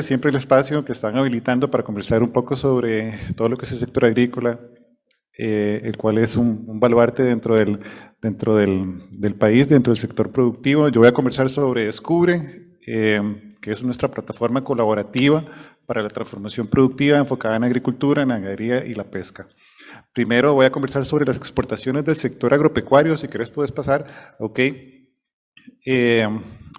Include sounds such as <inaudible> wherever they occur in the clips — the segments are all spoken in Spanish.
siempre el espacio que están habilitando para conversar un poco sobre todo lo que es el sector agrícola, eh, el cual es un, baluarte dentro, del, dentro del, del, país, dentro del sector productivo. Yo voy a conversar sobre Descubre, eh, que es nuestra plataforma colaborativa para la transformación productiva enfocada en agricultura, en ganadería y la pesca. Primero voy a conversar sobre las exportaciones del sector agropecuario, si quieres, puedes pasar, ok. Eh,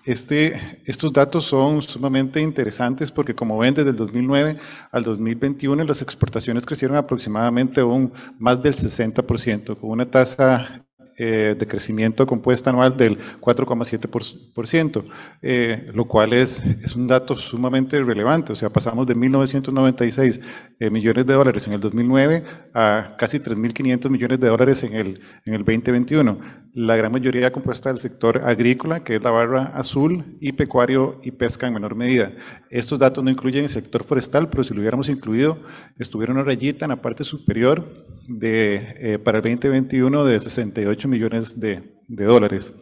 este, estos datos son sumamente interesantes porque como ven, desde el 2009 al 2021 las exportaciones crecieron aproximadamente un más del 60%, con una tasa eh, de crecimiento compuesta anual del 4,7%, eh, lo cual es, es un dato sumamente relevante. O sea, pasamos de 1.996 eh, millones de dólares en el 2009 a casi 3.500 millones de dólares en el, en el 2021 la gran mayoría compuesta del sector agrícola, que es la barra azul, y pecuario y pesca en menor medida. Estos datos no incluyen el sector forestal, pero si lo hubiéramos incluido, estuviera una rayita en la parte superior de, eh, para el 2021 de 68 millones de, dólares.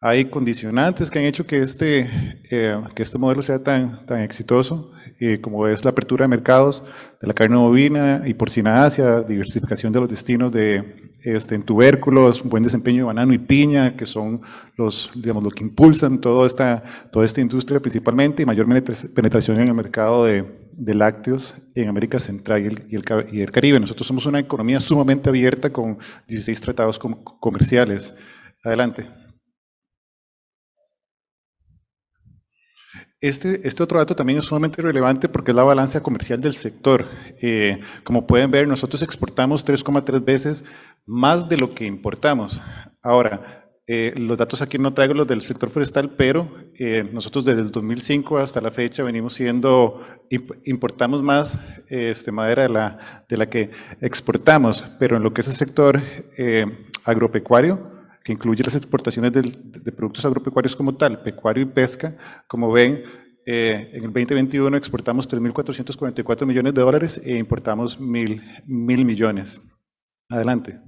Hay condicionantes que han hecho que este, eh, que este modelo sea tan, tan exitoso. Eh, como es la apertura de mercados de la carne bovina y porcina hacia diversificación de los destinos de este, en tubérculos, buen desempeño de banano y piña, que son los, digamos, lo que impulsan toda esta, toda esta industria principalmente y mayor penetración en el mercado de, lácteos en América Central y el, y, el, Caribe. Nosotros somos una economía sumamente abierta con 16 tratados comerciales. Adelante. Este, este, otro dato también es sumamente relevante porque es la balanza comercial del sector. Eh, como pueden ver, nosotros exportamos 3,3 veces más de lo que importamos. Ahora, eh, los datos aquí no traigo los del sector forestal, pero eh, nosotros desde el 2005 hasta la fecha venimos siendo, importamos más este, madera de la que exportamos, pero en lo que es el sector agropecuario, que incluye las exportaciones de, productos agropecuarios como tal, pecuario y pesca. Como ven, eh, en el 2021 exportamos 3.444 millones de dólares e importamos 1.000 millones. Adelante.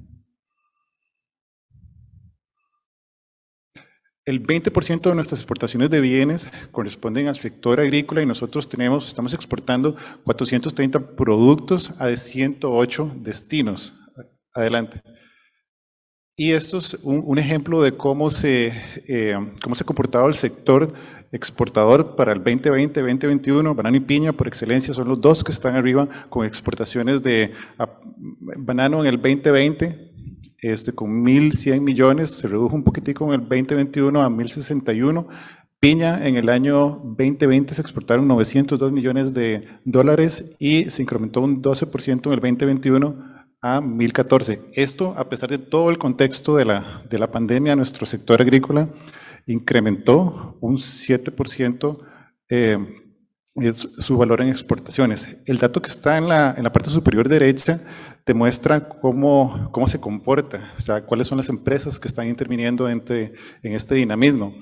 El 20% de nuestras exportaciones de bienes corresponden al sector agrícola y nosotros tenemos, estamos exportando 430 productos a 108 destinos. Adelante. Y esto es un, ejemplo de cómo se, eh, cómo se ha comportado el sector exportador para el 2020, 2021, banano y piña por excelencia son los dos que están arriba con exportaciones de banano en el 2020, este, con 1.100 millones, se redujo un poquitico en el 2021 a 1.061. Piña en el año 2020 se exportaron 902 millones de dólares y se incrementó un 12% en el 2021 a 1014. Esto, a pesar de todo el contexto de la, de la pandemia, nuestro sector agrícola incrementó un 7% eh, su valor en exportaciones. El dato que está en la, en la parte superior derecha te muestra cómo, cómo se comporta, o sea, cuáles son las empresas que están interviniendo entre, en este dinamismo.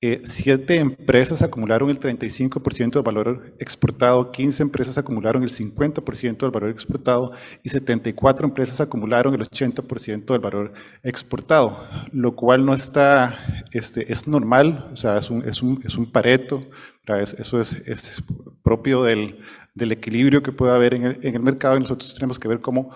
7 eh, siete empresas acumularon el 35% del valor exportado, 15 empresas acumularon el 50% del valor exportado y 74 empresas acumularon el 80% del valor exportado, lo cual no está, este, es normal, o sea, es un, pareto, eso es, propio del, equilibrio que puede haber en en el mercado y nosotros tenemos que ver cómo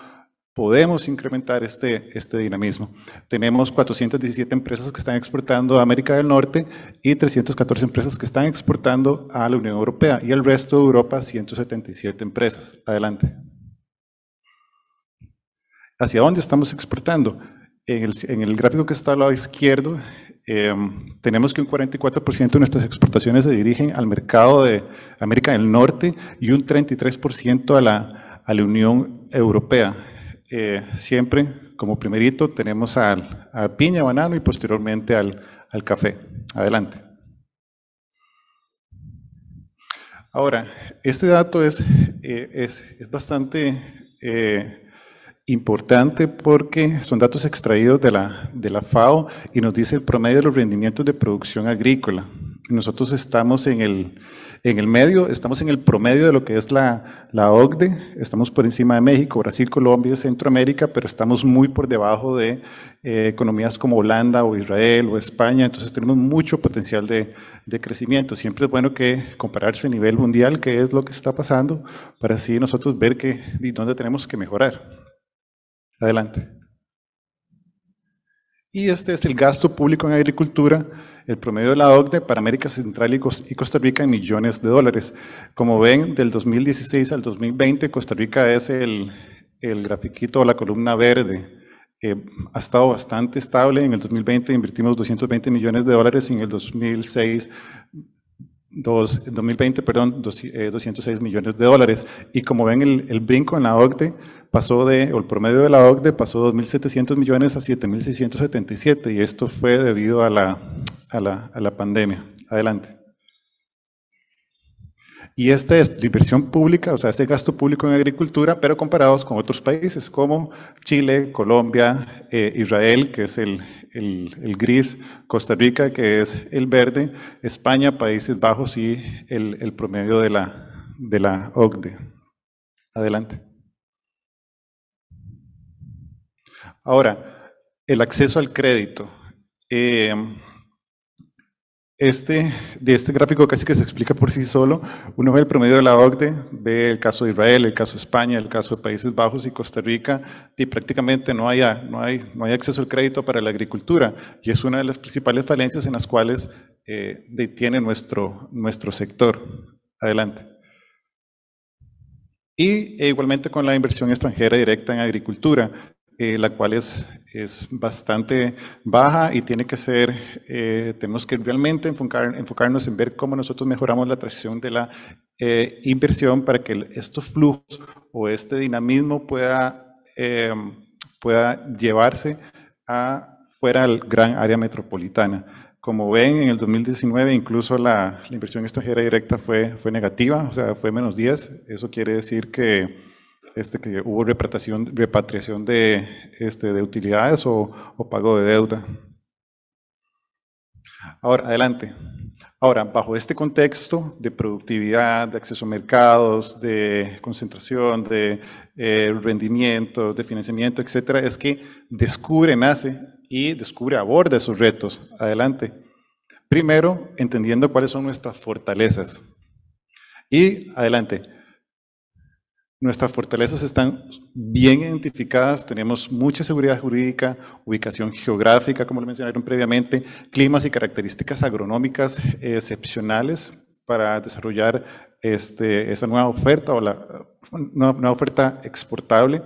podemos incrementar este, este dinamismo. Tenemos 417 empresas que están exportando a América del Norte y 314 empresas que están exportando a la Unión Europea y el resto de Europa 177 empresas. Adelante. ¿Hacia dónde estamos exportando? En el, gráfico que está al lado izquierdo, em, tenemos que un 44% de nuestras exportaciones se dirigen al mercado de América del Norte y un 33% a la, a la Unión Europea. Eh, siempre como primerito tenemos al, a piña, banano y posteriormente al, café. Adelante. Ahora, este dato es, eh, bastante eh, importante porque son datos extraídos de la FAO y nos dice el promedio de los rendimientos de producción agrícola. Nosotros estamos en el, medio, estamos en el promedio de lo que es la, la OCDE, estamos por encima de México, Brasil, Colombia, Centroamérica, pero estamos muy por debajo de eh, economías como Holanda o Israel o España, entonces tenemos mucho potencial de, crecimiento. Siempre es bueno que compararse a nivel mundial, qué es lo que está pasando, para así nosotros ver que, dónde tenemos que mejorar. Adelante. Y este es el gasto público en agricultura, el promedio de la OCDE para América Central y Costa Rica en millones de dólares. Como ven, del 2016 al 2020, Costa Rica es el, el grafiquito o la columna verde. Eh, ha estado bastante estable. En el 2020 invertimos 220 millones de dólares, y en el 2006 Dos, 2020, perdón, 206 eh, millones de dólares. Y como ven, el, brinco en la OCDE pasó de, o el promedio de la OCDE pasó de 2.700 millones a 7.677 y esto fue debido a la, a la, a la pandemia. Adelante. Y esta es la inversión pública, o sea, este gasto público en agricultura, pero comparados con otros países como Chile, Colombia, eh, Israel, que es el, gris, Costa Rica, que es el verde, España, Países Bajos y el, promedio de la, de la OCDE. Adelante. Ahora, el acceso al crédito. Eh, este, de este gráfico casi que se explica por sí solo. Uno ve el promedio de la OCDE, ve el caso de Israel, el caso de España, el caso de Países Bajos y Costa Rica, y prácticamente no hay, no hay, no hay acceso al crédito para la agricultura. Y es una de las principales falencias en las cuales eh, detiene nuestro, nuestro sector. Adelante. Y e igualmente con la inversión extranjera directa en agricultura, eh, la cual es, es bastante baja y tiene que ser, eh, tenemos que realmente enfocarnos en ver cómo nosotros mejoramos la atracción de la eh, inversión para que estos flujos o este dinamismo pueda, em, pueda llevarse a fuera del gran área metropolitana. Como ven, en el 2019 incluso la, la inversión extranjera directa fue, fue negativa, o sea, fue menos 10. Eso quiere decir que este, que hubo repatriación, repatriación de, este, de utilidades o, pago de deuda. Ahora, adelante. Ahora, bajo este contexto de productividad, de acceso a mercados, de concentración, de eh, rendimiento, de financiamiento, etcétera, es que descubre, nace y descubre, aborda sus retos. Adelante. Primero, entendiendo cuáles son nuestras fortalezas. Y adelante, Nuestras fortalezas están bien identificadas, tenemos mucha seguridad jurídica, ubicación geográfica, como lo mencionaron previamente, climas y características agronómicas excepcionales para desarrollar este, esa nueva oferta o la nueva, oferta exportable.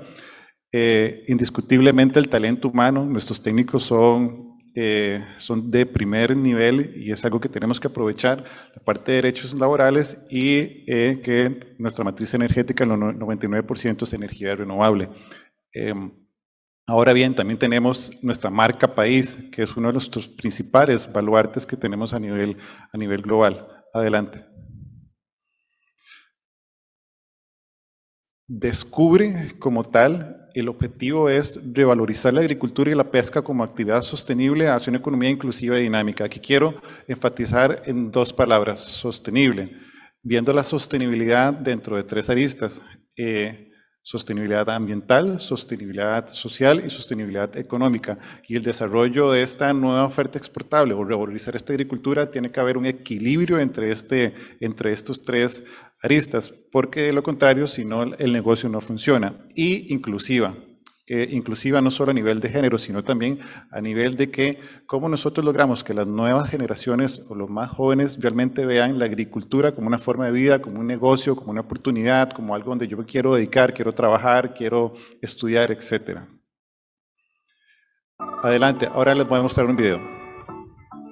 Eh, indiscutiblemente el talento humano, nuestros técnicos son eh, son de primer nivel y es algo que tenemos que aprovechar, la parte de derechos laborales y eh, que nuestra matriz energética, el 99% es energía renovable. Em, ahora bien, también tenemos nuestra marca país, que es uno de nuestros principales baluartes que tenemos a nivel, a nivel global. Adelante. Descubre como tal el objetivo es revalorizar la agricultura y la pesca como actividad sostenible hacia una economía inclusiva y dinámica. Aquí quiero enfatizar en dos palabras, sostenible, viendo la sostenibilidad dentro de tres aristas, eh, sostenibilidad ambiental, sostenibilidad social y sostenibilidad económica. Y el desarrollo de esta nueva oferta exportable o revalorizar esta agricultura tiene que haber un equilibrio entre, este, entre estos tres aristas, porque de lo contrario, si no, el negocio no funciona. Y inclusiva, eh, inclusiva no solo a nivel de género, sino también a nivel de que cómo nosotros logramos que las nuevas generaciones o los más jóvenes realmente vean la agricultura como una forma de vida, como un negocio, como una oportunidad, como algo donde yo me quiero dedicar, quiero trabajar, quiero estudiar, etcétera. Adelante, ahora les voy a mostrar un video.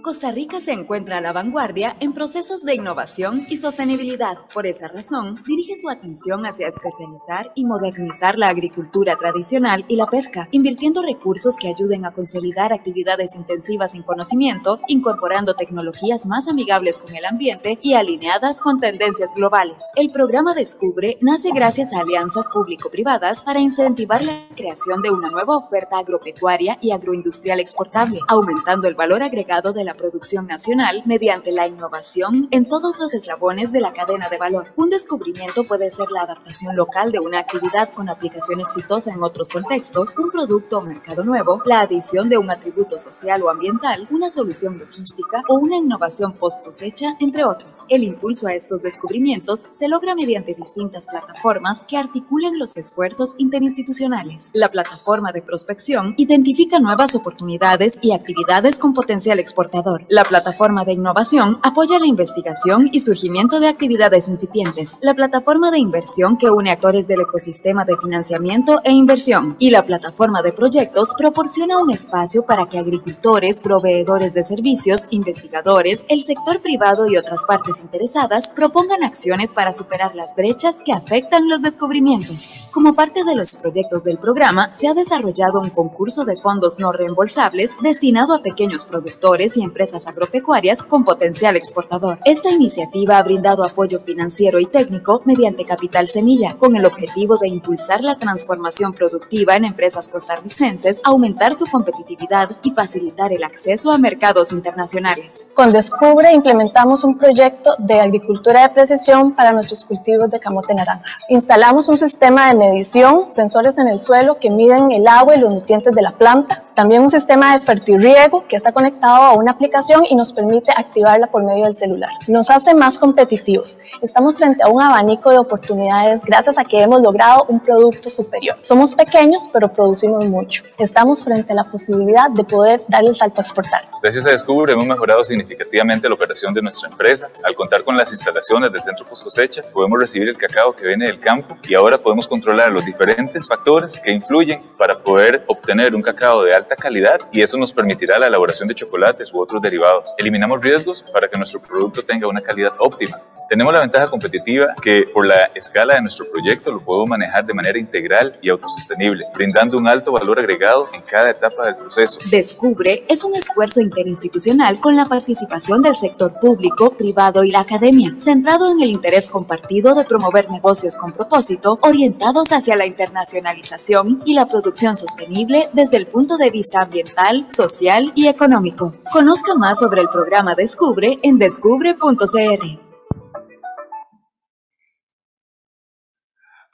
Costa Rica se encuentra a la vanguardia en procesos de innovación y sostenibilidad. Por esa razón, dirige su atención hacia especializar y modernizar la agricultura tradicional y la pesca, invirtiendo recursos que ayuden a consolidar actividades intensivas en conocimiento, incorporando tecnologías más amigables con el ambiente y alineadas con tendencias globales. El programa Descubre nace gracias a alianzas público-privadas para incentivar la creación de una nueva oferta agropecuaria y agroindustrial exportable, aumentando el valor agregado de la producción nacional mediante la innovación en todos los eslabones de la cadena de valor. Un descubrimiento puede ser la adaptación local de una actividad con aplicación exitosa en otros contextos, un producto o mercado nuevo, la adición de un atributo social o ambiental, una solución logística o una innovación post cosecha, entre otros. El impulso a estos descubrimientos se logra mediante distintas plataformas que articulan los esfuerzos interinstitucionales. La plataforma de prospección identifica nuevas oportunidades y actividades con potencial exportador la plataforma de innovación apoya la investigación y surgimiento de actividades incipientes, la plataforma de inversión que une actores del ecosistema de financiamiento e inversión y la plataforma de proyectos proporciona un espacio para que agricultores, proveedores de servicios, investigadores, el sector privado y otras partes interesadas propongan acciones para superar las brechas que afectan los descubrimientos. Como parte de los proyectos del programa, se ha desarrollado un concurso de fondos no reembolsables destinado a pequeños productores y empresas empresas agropecuarias con potencial exportador. Esta iniciativa ha brindado apoyo financiero y técnico mediante Capital Semilla, con el objetivo de impulsar la transformación productiva en empresas costarricenses, aumentar su competitividad y facilitar el acceso a mercados internacionales. Con Descubre implementamos un proyecto de agricultura de precisión para nuestros cultivos de camote naranja. Instalamos un sistema de medición, sensores en el suelo que miden el agua y los nutrientes de la planta, también un sistema de fertirriego que está conectado a una aplicación y nos permite activarla por medio del celular. Nos hace más competitivos. Estamos frente a un abanico de oportunidades gracias a que hemos logrado un producto superior. Somos pequeños, pero producimos mucho. Estamos frente a la posibilidad de poder dar el salto a exportar. Gracias a Descubre hemos mejorado significativamente la operación de nuestra empresa. Al contar con las instalaciones del Centro Post Cosecha, podemos recibir el cacao que viene del campo y ahora podemos controlar los diferentes factores que influyen para poder obtener un cacao de alta calidad y eso nos permitirá la elaboración de chocolates u otros derivados. Eliminamos riesgos para que nuestro producto tenga una calidad óptima. Tenemos la ventaja competitiva que por la escala de nuestro proyecto lo puedo manejar de manera integral y autosostenible, brindando un alto valor agregado en cada etapa del proceso. Descubre es un esfuerzo interinstitucional con la participación del sector público, privado y la academia, centrado en el interés compartido de promover negocios con propósito orientados hacia la internacionalización y la producción sostenible desde el punto de vista ambiental, social y económico. Conoce más sobre el programa Descubre en descubre.cr.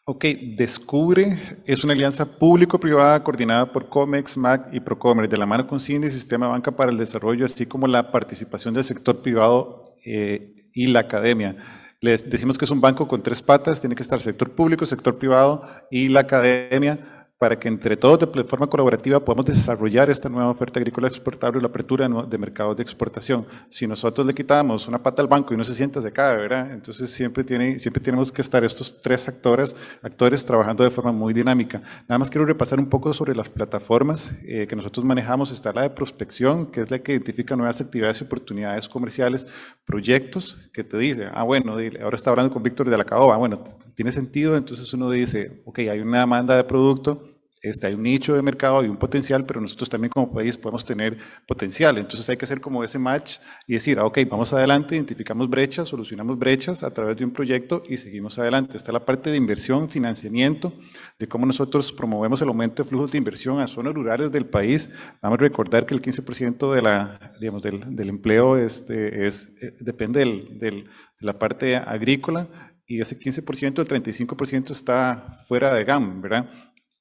Ok, Descubre es una alianza público-privada coordinada por COMEX, MAC y ProCommerce de la mano con CINDI, Sistema Banca para el Desarrollo, así como la participación del sector privado eh, y la academia. Les decimos que es un banco con tres patas, tiene que estar sector público, sector privado y la academia para que entre todos de forma colaborativa podamos desarrollar esta nueva oferta agrícola exportable y la apertura de mercados de exportación. Si nosotros le quitamos una pata al banco y no se sienta de acá, ¿verdad? Entonces siempre, tiene, siempre tenemos que estar estos tres actores, actores trabajando de forma muy dinámica. Nada más quiero repasar un poco sobre las plataformas eh, que nosotros manejamos. Está la de prospección, que es la que identifica nuevas actividades y oportunidades comerciales, proyectos que te dice, ah, bueno, ahora está hablando con Víctor de la Caoba, ah, bueno, tiene sentido, entonces uno dice, ok, hay una demanda de producto, este, hay un nicho de mercado, hay un potencial, pero nosotros también como país podemos tener potencial. Entonces hay que hacer como ese match y decir, ah, ok, vamos adelante, identificamos brechas, solucionamos brechas a través de un proyecto y seguimos adelante. Está la parte de inversión, financiamiento, de cómo nosotros promovemos el aumento de flujos de inversión a zonas rurales del país. Vamos a recordar que el 15% de la, digamos, del, empleo este, es, eh, depende del, de la parte agrícola y ese 15%, el 35% está fuera de GAM, ¿verdad?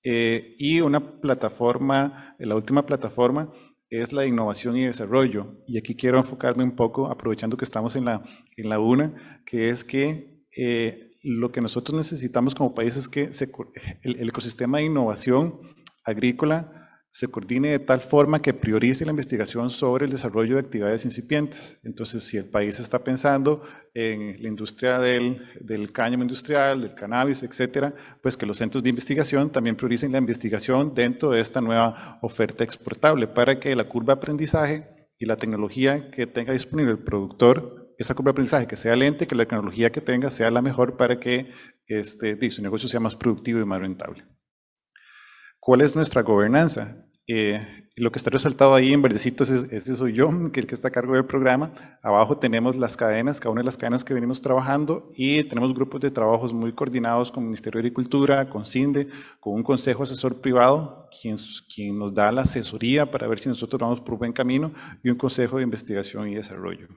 Eh, y una plataforma, la última plataforma es la innovación y desarrollo. Y aquí quiero enfocarme un poco, aprovechando que estamos en la, en la UNA, que es que eh, lo que nosotros necesitamos como país es que el, ecosistema de innovación agrícola se coordine de tal forma que priorice la investigación sobre el desarrollo de actividades incipientes. Entonces, si el país está pensando en la industria del, cáñamo industrial, del cannabis, etcétera, pues que los centros de investigación también prioricen la investigación dentro de esta nueva oferta exportable para que la curva de aprendizaje y la tecnología que tenga disponible el productor, esa curva de aprendizaje que sea lente, que la tecnología que tenga sea la mejor para que este, su negocio sea más productivo y más rentable cuál es nuestra gobernanza. Eh, lo que está resaltado ahí en verdecitos es, ese soy yo, que el que está a cargo del programa. Abajo tenemos las cadenas, cada una de las cadenas que venimos trabajando y tenemos grupos de trabajos muy coordinados con el Ministerio de Agricultura, con CINDE, con un consejo asesor privado, quien, quien nos da la asesoría para ver si nosotros vamos por buen camino y un consejo de investigación y desarrollo.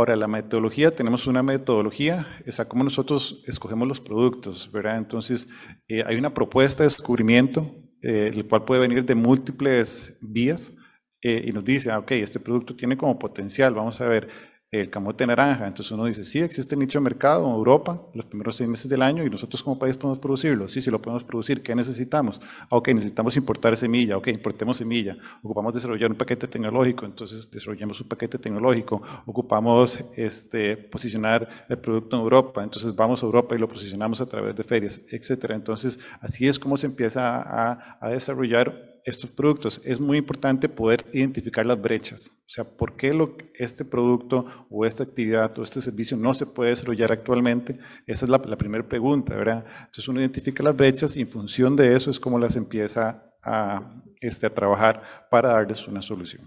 Ahora, la metodología, tenemos una metodología, es a cómo nosotros escogemos los productos, ¿verdad? Entonces, eh, hay una propuesta de descubrimiento, eh, el cual puede venir de múltiples vías eh, y nos dice, ah, ok, este producto tiene como potencial, vamos a ver, el camote naranja. Entonces uno dice, sí, existe nicho de mercado en Europa los primeros seis meses del año y nosotros como país podemos producirlo. Sí, sí lo podemos producir. ¿Qué necesitamos? Ah, ok, necesitamos importar semilla. Ok, importemos semilla. Ocupamos desarrollar un paquete tecnológico. Entonces desarrollamos un paquete tecnológico. Ocupamos este, posicionar el producto en Europa. Entonces vamos a Europa y lo posicionamos a través de ferias, etc. Entonces así es como se empieza a, a desarrollar estos productos. Es muy importante poder identificar las brechas, o sea, por qué este producto o esta actividad o este servicio no se puede desarrollar actualmente. Esa es la, primera pregunta, ¿verdad? Entonces uno identifica las brechas y en función de eso es como las empieza a, este, trabajar para darles una solución.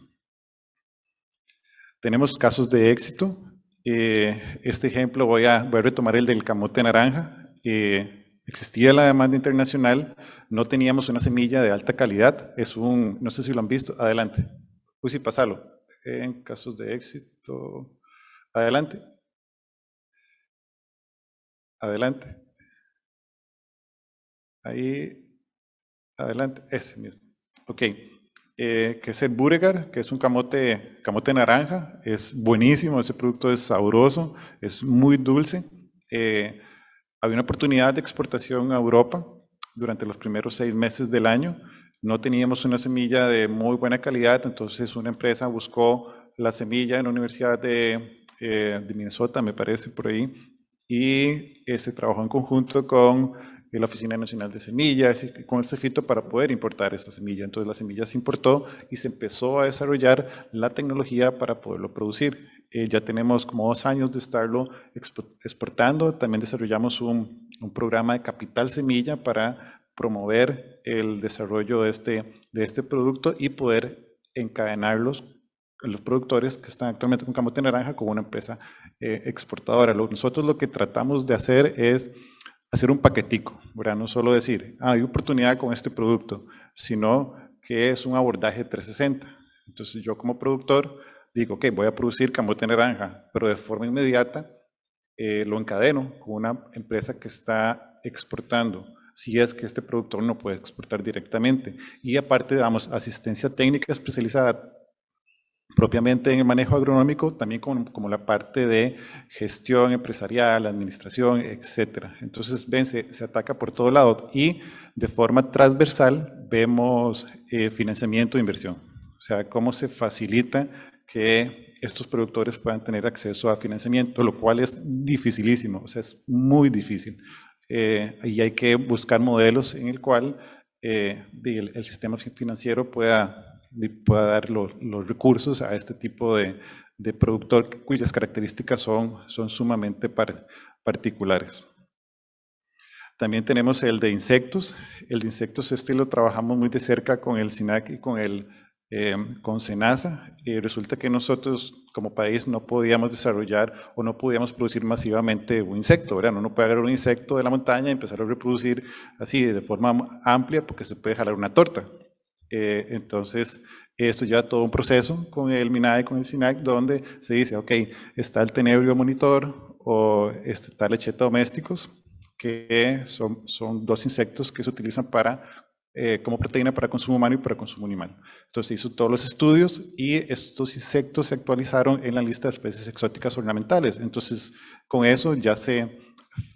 Tenemos casos de éxito. Eh, este ejemplo voy a, a retomar el del camote naranja. Eh, Existía la demanda internacional, no teníamos una semilla de alta calidad. Es un, no sé si lo han visto, adelante. Uy, sí, pasalo. En casos de éxito, adelante. Adelante. Ahí, adelante, ese mismo. Ok. Eh, que es el Buregar, que es un camote, camote naranja. Es buenísimo, ese producto es sabroso, es muy dulce. Eh, había una oportunidad de exportación a Europa durante los primeros seis meses del año. No teníamos una semilla de muy buena calidad, entonces una empresa buscó la semilla en la Universidad de, eh, Minnesota, me parece, por ahí, y eh, se trabajó en conjunto con la Oficina Nacional de Semillas, y con el CEFITO para poder importar esta semilla. Entonces la semilla se importó y se empezó a desarrollar la tecnología para poderlo producir. Eh, ya tenemos como dos años de estarlo exportando. También desarrollamos un, un programa de capital semilla para promover el desarrollo de este, de este producto y poder encadenarlos los productores que están actualmente con Camote Naranja como una empresa eh, exportadora. nosotros lo que tratamos de hacer es hacer un paquetico, ¿verdad? no solo decir, ah, hay oportunidad con este producto, sino que es un abordaje 360. Entonces yo como productor digo, ok, voy a producir camote naranja, pero de forma inmediata eh, lo encadeno con una empresa que está exportando, si es que este productor no puede exportar directamente. Y aparte damos asistencia técnica especializada propiamente en el manejo agronómico, también como, la parte de gestión empresarial, administración, etc. Entonces, ven, se, ataca por todo lado y de forma transversal vemos eh, financiamiento e inversión. O sea, cómo se facilita que estos productores puedan tener acceso a financiamiento, lo cual es dificilísimo, o sea, es muy difícil. Eh, y hay que buscar modelos en el cual eh, el, sistema financiero pueda, pueda dar los recursos a este tipo de, productor cuyas características son, son sumamente particulares. También tenemos el de insectos. El de insectos este lo trabajamos muy de cerca con el SINAC y con el eh, con SENASA, y resulta que nosotros como país no podíamos desarrollar o no podíamos producir masivamente un insecto, ¿verdad? Uno puede agarrar un insecto de la montaña y empezar a reproducir así de forma amplia porque se puede jalar una torta. Eh, entonces, esto lleva todo un proceso con el y con el SINAC, donde se dice, ok, está el tenebrio monitor o está el lecheta domésticos, que son, son dos insectos que se utilizan para eh, como proteína para consumo humano y para consumo animal. Entonces hizo todos los estudios y estos insectos se actualizaron en la lista de especies exóticas ornamentales. Entonces con eso ya se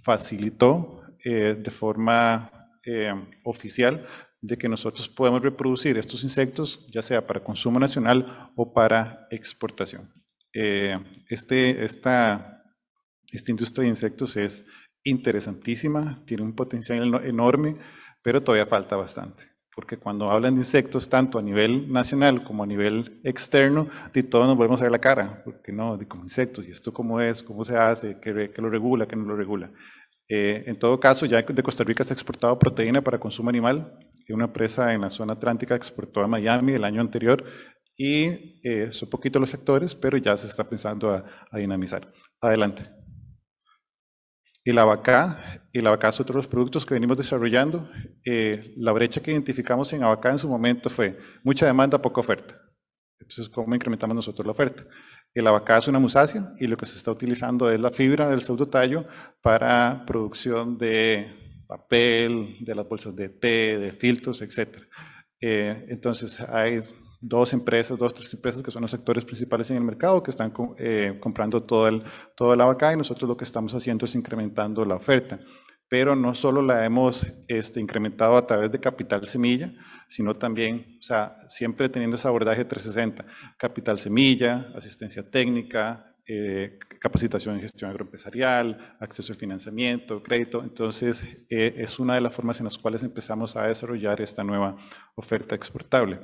facilitó eh, de forma eh, oficial de que nosotros podemos reproducir estos insectos, ya sea para consumo nacional o para exportación. este, esta, esta industria de insectos es interesantísima, tiene un potencial enorme pero todavía falta bastante, porque cuando hablan de insectos, tanto a nivel nacional como a nivel externo, de todos nos volvemos a ver la cara, porque no, de como insectos, y esto cómo es, cómo se hace, qué, lo regula, qué no lo regula. Eh, en todo caso, ya de Costa Rica se ha exportado proteína para consumo animal, una empresa en la zona atlántica exportó a Miami el año anterior, y eh, son poquitos los sectores, pero ya se está pensando a dinamizar. Adelante el Abacá, el Abacá es otro de los productos que venimos desarrollando. Eh, la brecha que identificamos en Abacá en su momento fue mucha demanda, poca oferta. Entonces, ¿cómo incrementamos nosotros la oferta? El eh, abacá es una musácea y lo que se está utilizando es la fibra del pseudotallo para producción de papel, de las bolsas de té, de filtros, etc. Eh, entonces, hay dos empresas, dos, tres empresas que son los actores principales en el mercado que están eh, comprando todo el, toda la vaca y nosotros lo que estamos haciendo es incrementando la oferta. Pero no solo la hemos este, incrementado a través de capital semilla, sino también, o sea, siempre teniendo ese abordaje 360, capital semilla, asistencia técnica, eh, capacitación en gestión agroempresarial, acceso al financiamiento, crédito. Entonces, eh, es una de las formas en las cuales empezamos a desarrollar esta nueva oferta exportable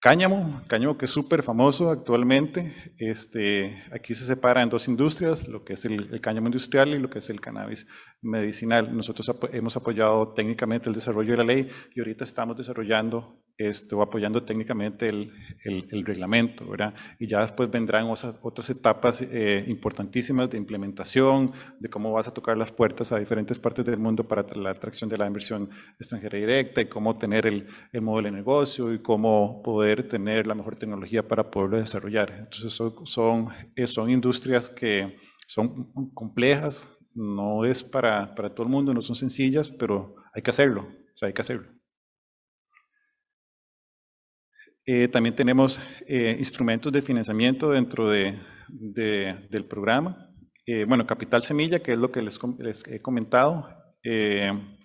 cáñamo, cáñamo que es súper famoso actualmente. Este, aquí se separa en dos industrias, lo que es el, el, cáñamo industrial y lo que es el cannabis medicinal. Nosotros hemos apoyado técnicamente el desarrollo de la ley y ahorita estamos desarrollando estoy apoyando técnicamente el, el, reglamento, ¿verdad? Y ya después vendrán otras, otras etapas eh, importantísimas de implementación, de cómo vas a tocar las puertas a diferentes partes del mundo para la atracción de la inversión extranjera directa y cómo tener el, el modelo de negocio y cómo poder tener la mejor tecnología para poderlo desarrollar. Entonces son, son, eh, son industrias que son complejas, no es para, para todo el mundo, no son sencillas, pero hay que hacerlo, o sea, hay que hacerlo. Eh, también tenemos eh, instrumentos de financiamiento dentro de, del programa. Eh, bueno, Capital Semilla, que es lo que les, les he comentado,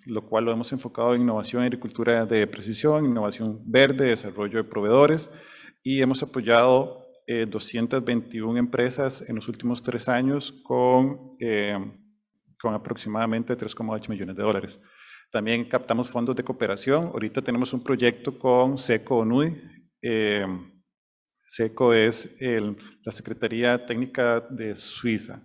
lo cual lo hemos enfocado en innovación en agricultura de precisión, innovación verde, desarrollo de proveedores, y hemos apoyado 221 empresas en los últimos tres años con, con aproximadamente 3,8 millones de dólares. También captamos fondos de cooperación. Ahorita tenemos un proyecto con SECO ONUDI, Em, SECO es la Secretaría Técnica de Suiza.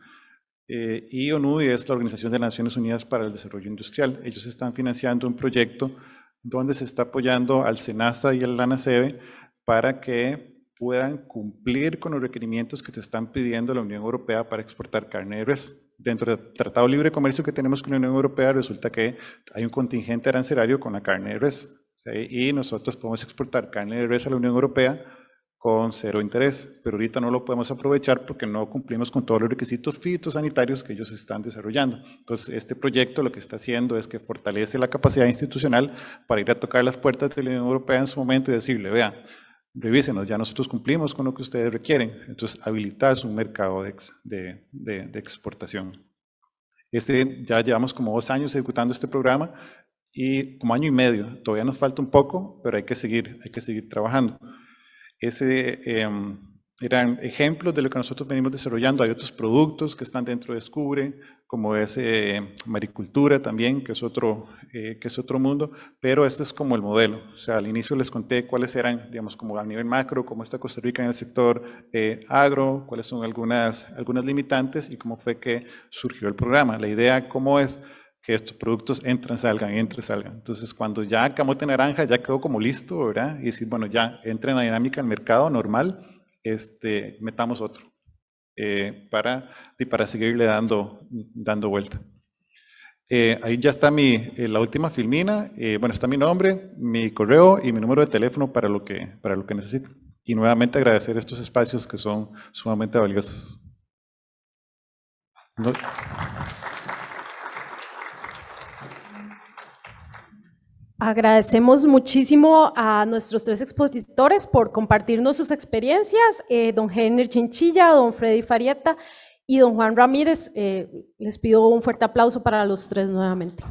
Eh, y ONU es la Organización de Naciones Unidas para el Desarrollo Industrial. Ellos están financiando un proyecto donde se está apoyando al SENASA y al ANACEBE para que puedan cumplir con los requerimientos que se están pidiendo la Unión Europea para exportar carne de res. Dentro del Tratado de Libre Comercio que tenemos con la Unión Europea resulta que hay un contingente arancelario con la carne de res. Y nosotros podemos exportar carne de res a la Unión Europea con cero interés, pero ahorita no lo podemos aprovechar porque no cumplimos con todos los requisitos fitosanitarios que ellos están desarrollando. Entonces, este proyecto lo que está haciendo es que fortalece la capacidad institucional para ir a tocar las puertas de la Unión Europea en su momento y decirle, vea, revísenos, ya nosotros cumplimos con lo que ustedes requieren. Entonces, habilitar su mercado de, de, de, exportación. Este, ya llevamos como dos años ejecutando este programa y como año y medio. Todavía nos falta un poco, pero hay que seguir, hay que seguir trabajando. Ese em, eran ejemplos de lo que nosotros venimos desarrollando. Hay otros productos que están dentro de Descubre, como es eh, maricultura también, que es, otro, eh, que es otro mundo, pero este es como el modelo. O sea, al inicio les conté cuáles eran, digamos, como a nivel macro, cómo está Costa Rica en el sector eh, agro, cuáles son algunas, algunas limitantes y cómo fue que surgió el programa. La idea, ¿cómo es? que estos productos entran, salgan, entran, salgan. Entonces, cuando ya Camote Naranja ya quedó como listo, ¿verdad? Y decir, bueno, ya entra en la dinámica del mercado normal, este, metamos otro eh, para, y para seguirle dando, dando vuelta. Eh, ahí ya está mi, eh, la última filmina. bueno, está mi nombre, mi correo y mi número de teléfono para lo que, para lo que necesiten. Y nuevamente agradecer estos espacios que son sumamente valiosos. Agradecemos muchísimo a nuestros tres expositores por compartirnos sus experiencias, eh, don Henry Chinchilla, don Freddy Farieta y don Juan Ramírez. Eh, les pido un fuerte aplauso para los tres nuevamente.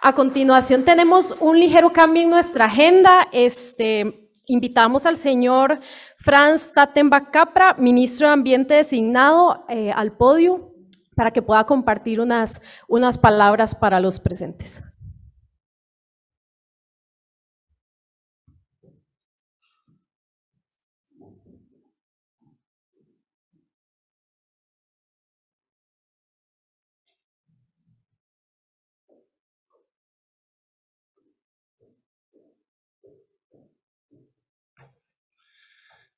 A continuación tenemos un ligero cambio en nuestra agenda. Este, invitamos al señor Franz Tatenbach Capra, ministro de Ambiente designado, eh, al podio para que pueda compartir unas, unas palabras para los presentes.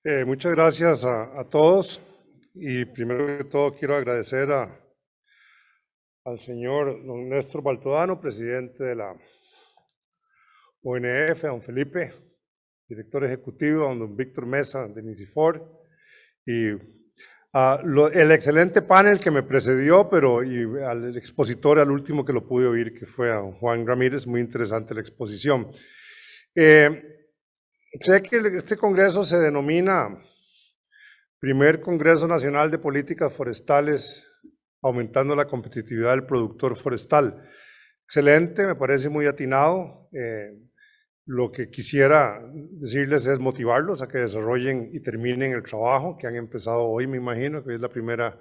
Eh, muchas gracias a, todos y primero que todo quiero agradecer a, al señor don Néstor Baltodano, presidente de la ONF, a don Felipe, director ejecutivo, a don Víctor Mesa de Nisifor, y al el excelente panel que me precedió, pero y al expositor, al último que lo pude oír, que fue a don Juan Ramírez, muy interesante la exposición. Eh, sé que este congreso se denomina Primer Congreso Nacional de Políticas Forestales aumentando la competitividad del productor forestal. Excelente, me parece muy atinado. Eh, lo que quisiera decirles es motivarlos a que desarrollen y terminen el trabajo que han empezado hoy, me imagino, que hoy es la primera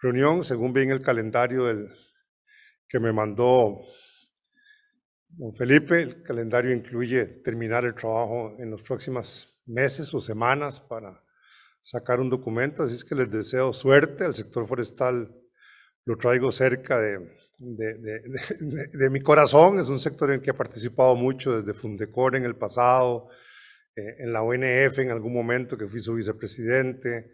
reunión, según bien el calendario que me mandó don Felipe. El calendario incluye terminar el trabajo en los próximos meses o semanas para sacar un documento, así es que les deseo suerte al sector forestal lo traigo cerca de, mi corazón. Es un sector en el que he participado mucho desde Fundecor en el pasado, eh, en la ONF en algún momento que fui su vicepresidente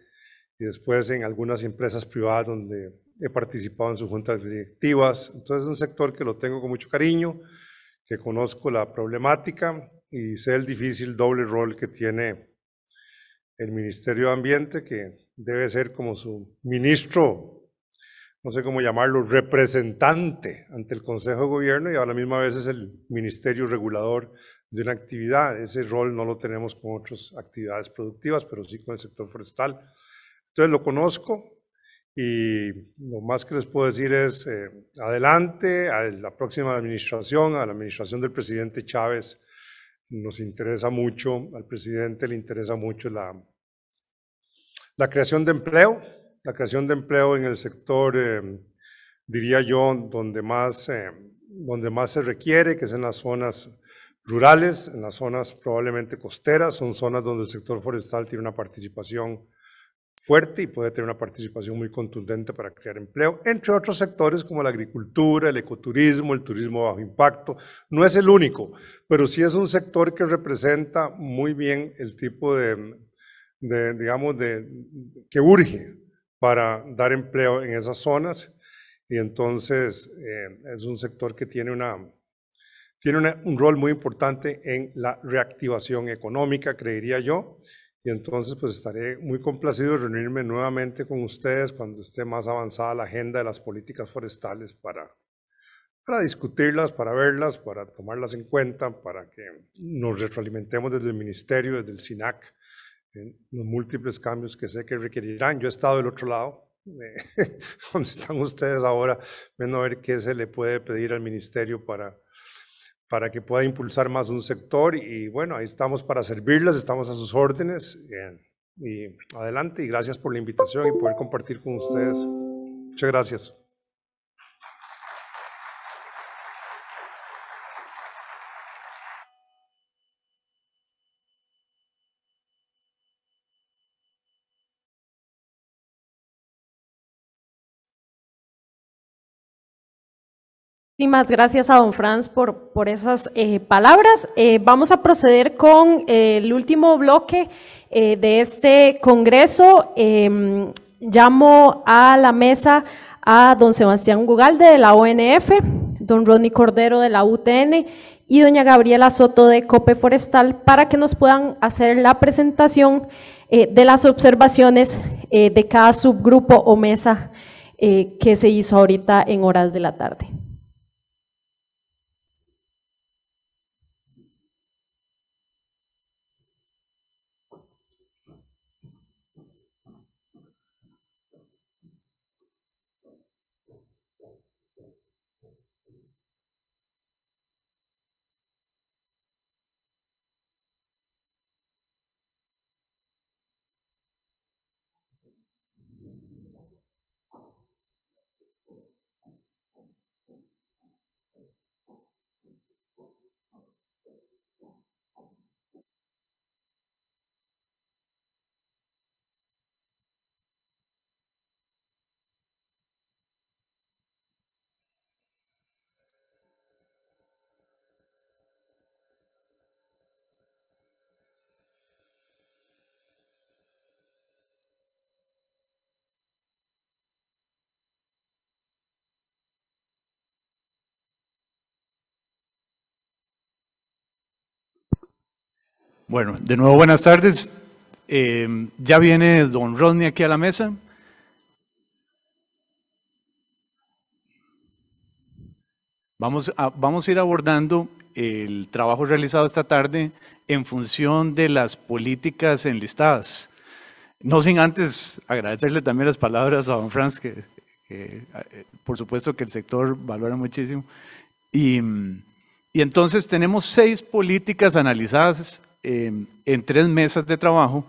y después en algunas empresas privadas donde he participado en sus juntas directivas. Entonces es un sector que lo tengo con mucho cariño, que conozco la problemática y sé el difícil doble rol que tiene el Ministerio de Ambiente, que debe ser como su ministro no sé cómo llamarlo, representante ante el Consejo de Gobierno y a la misma vez es el ministerio regulador de una actividad. Ese rol no lo tenemos con otras actividades productivas, pero sí con el sector forestal. Entonces lo conozco y lo más que les puedo decir es eh, adelante a la próxima administración, a la administración del presidente Chávez. Nos interesa mucho, al presidente le interesa mucho la, la creación de empleo la creación de empleo en el sector, eh, diría yo, donde más, eh, donde más se requiere, que es en las zonas rurales, en las zonas probablemente costeras, son zonas donde el sector forestal tiene una participación fuerte y puede tener una participación muy contundente para crear empleo, entre otros sectores como la agricultura, el ecoturismo, el turismo bajo impacto. No es el único, pero sí es un sector que representa muy bien el tipo de, digamos, de, que urge para dar empleo en esas zonas. Y entonces eh, es un sector que tiene, una, tiene un rol muy importante en la reactivación económica, creería yo. Y entonces pues estaré muy complacido de reunirme nuevamente con ustedes cuando esté más avanzada la agenda de las políticas forestales para, para discutirlas, para verlas, para tomarlas en cuenta, para que nos retroalimentemos desde el ministerio, desde el SINAC los múltiples cambios que sé que requerirán. Yo he estado del otro lado, eh, <laughs> donde están ustedes ahora, viendo a ver qué se le puede pedir al ministerio para, para que pueda impulsar más un sector. Y bueno, ahí estamos para servirles, estamos a sus órdenes. y adelante, y gracias por la invitación y poder compartir con ustedes. Muchas gracias. Muchísimas gracias a don Franz por, por esas eh, palabras. Eh, vamos a proceder con eh, el último bloque de este Congreso. Em, llamo a la mesa a don Sebastián Gugalde de la ONF, don Ronnie Cordero de la UTN y doña Gabriela Soto de COPE Forestal para que nos puedan hacer la presentación de las observaciones de cada subgrupo o mesa que se hizo ahorita en horas de la tarde. Bueno, de nuevo buenas tardes. Eh, ya viene don Rodney aquí a la mesa. Vamos a, vamos a ir abordando el trabajo realizado esta tarde en función de las políticas enlistadas. No sin antes agradecerle también las palabras a don Franz, que, eh, por supuesto que el sector valora muchísimo. Y, y entonces tenemos seis políticas analizadas Em, en tres mesas de trabajo.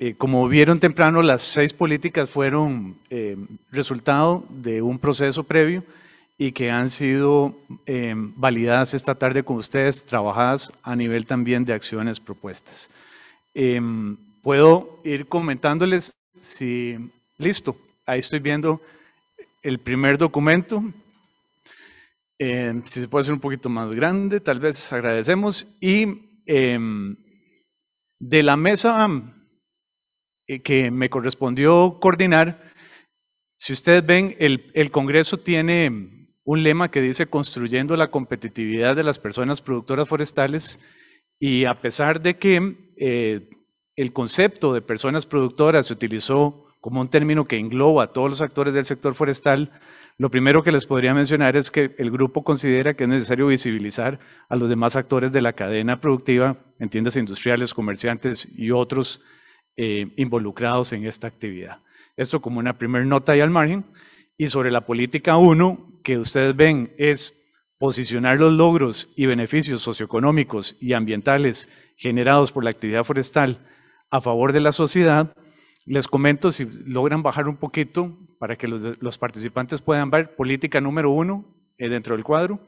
Eh, como vieron temprano, las seis políticas fueron em, resultado de un proceso previo y que han sido em, validadas esta tarde con ustedes, trabajadas a nivel también de acciones propuestas. puedo ir comentándoles si... Listo, ahí estoy viendo el primer documento. si se puede hacer un poquito más grande, tal vez agradecemos. Y Em, de la mesa eh, que me correspondió coordinar, si ustedes ven, el, Congreso tiene un lema que dice construyendo la competitividad de las personas productoras forestales y a pesar de que eh, el concepto de personas productoras se utilizó como un término que engloba a todos los actores del sector forestal, lo primero que les podría mencionar es que el grupo considera que es necesario visibilizar a los demás actores de la cadena productiva, en tiendas industriales, comerciantes y otros eh, involucrados en esta actividad. Esto como una primera nota y al margen. Y sobre la política 1, que ustedes ven es posicionar los logros y beneficios socioeconómicos y ambientales generados por la actividad forestal a favor de la sociedad. Les comento, si logran bajar un poquito, para que los, participantes puedan ver política número uno eh, dentro del cuadro.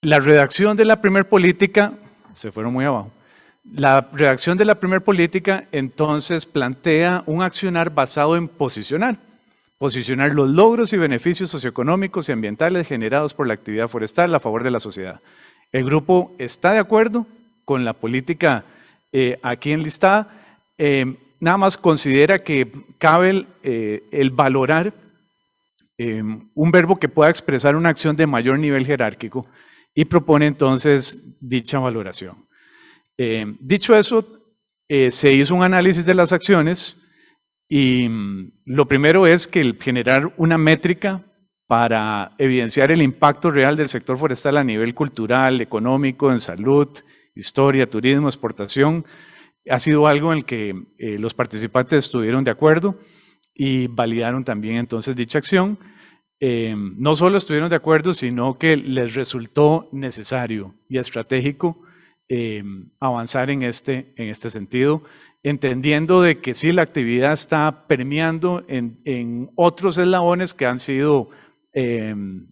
La redacción de la primera política, se fueron muy abajo, la redacción de la primera política entonces plantea un accionar basado en posicionar, posicionar los logros y beneficios socioeconómicos y ambientales generados por la actividad forestal a favor de la sociedad. El grupo está de acuerdo con la política eh, aquí enlistada. Eh, nada más considera que cabe el, eh, valorar eh, un verbo que pueda expresar una acción de mayor nivel jerárquico y propone entonces dicha valoración. Eh, dicho eso, se hizo un análisis de las acciones y mm, lo primero es que el generar una métrica para evidenciar el impacto real del sector forestal a nivel cultural, económico, en salud, historia, turismo, exportación, ha sido algo en el que eh, los participantes estuvieron de acuerdo y validaron también entonces dicha acción. Eh, no solo estuvieron de acuerdo, sino que les resultó necesario y estratégico eh, avanzar en este, en este sentido, entendiendo de que sí, la actividad está permeando en, en otros eslabones que han sido, em,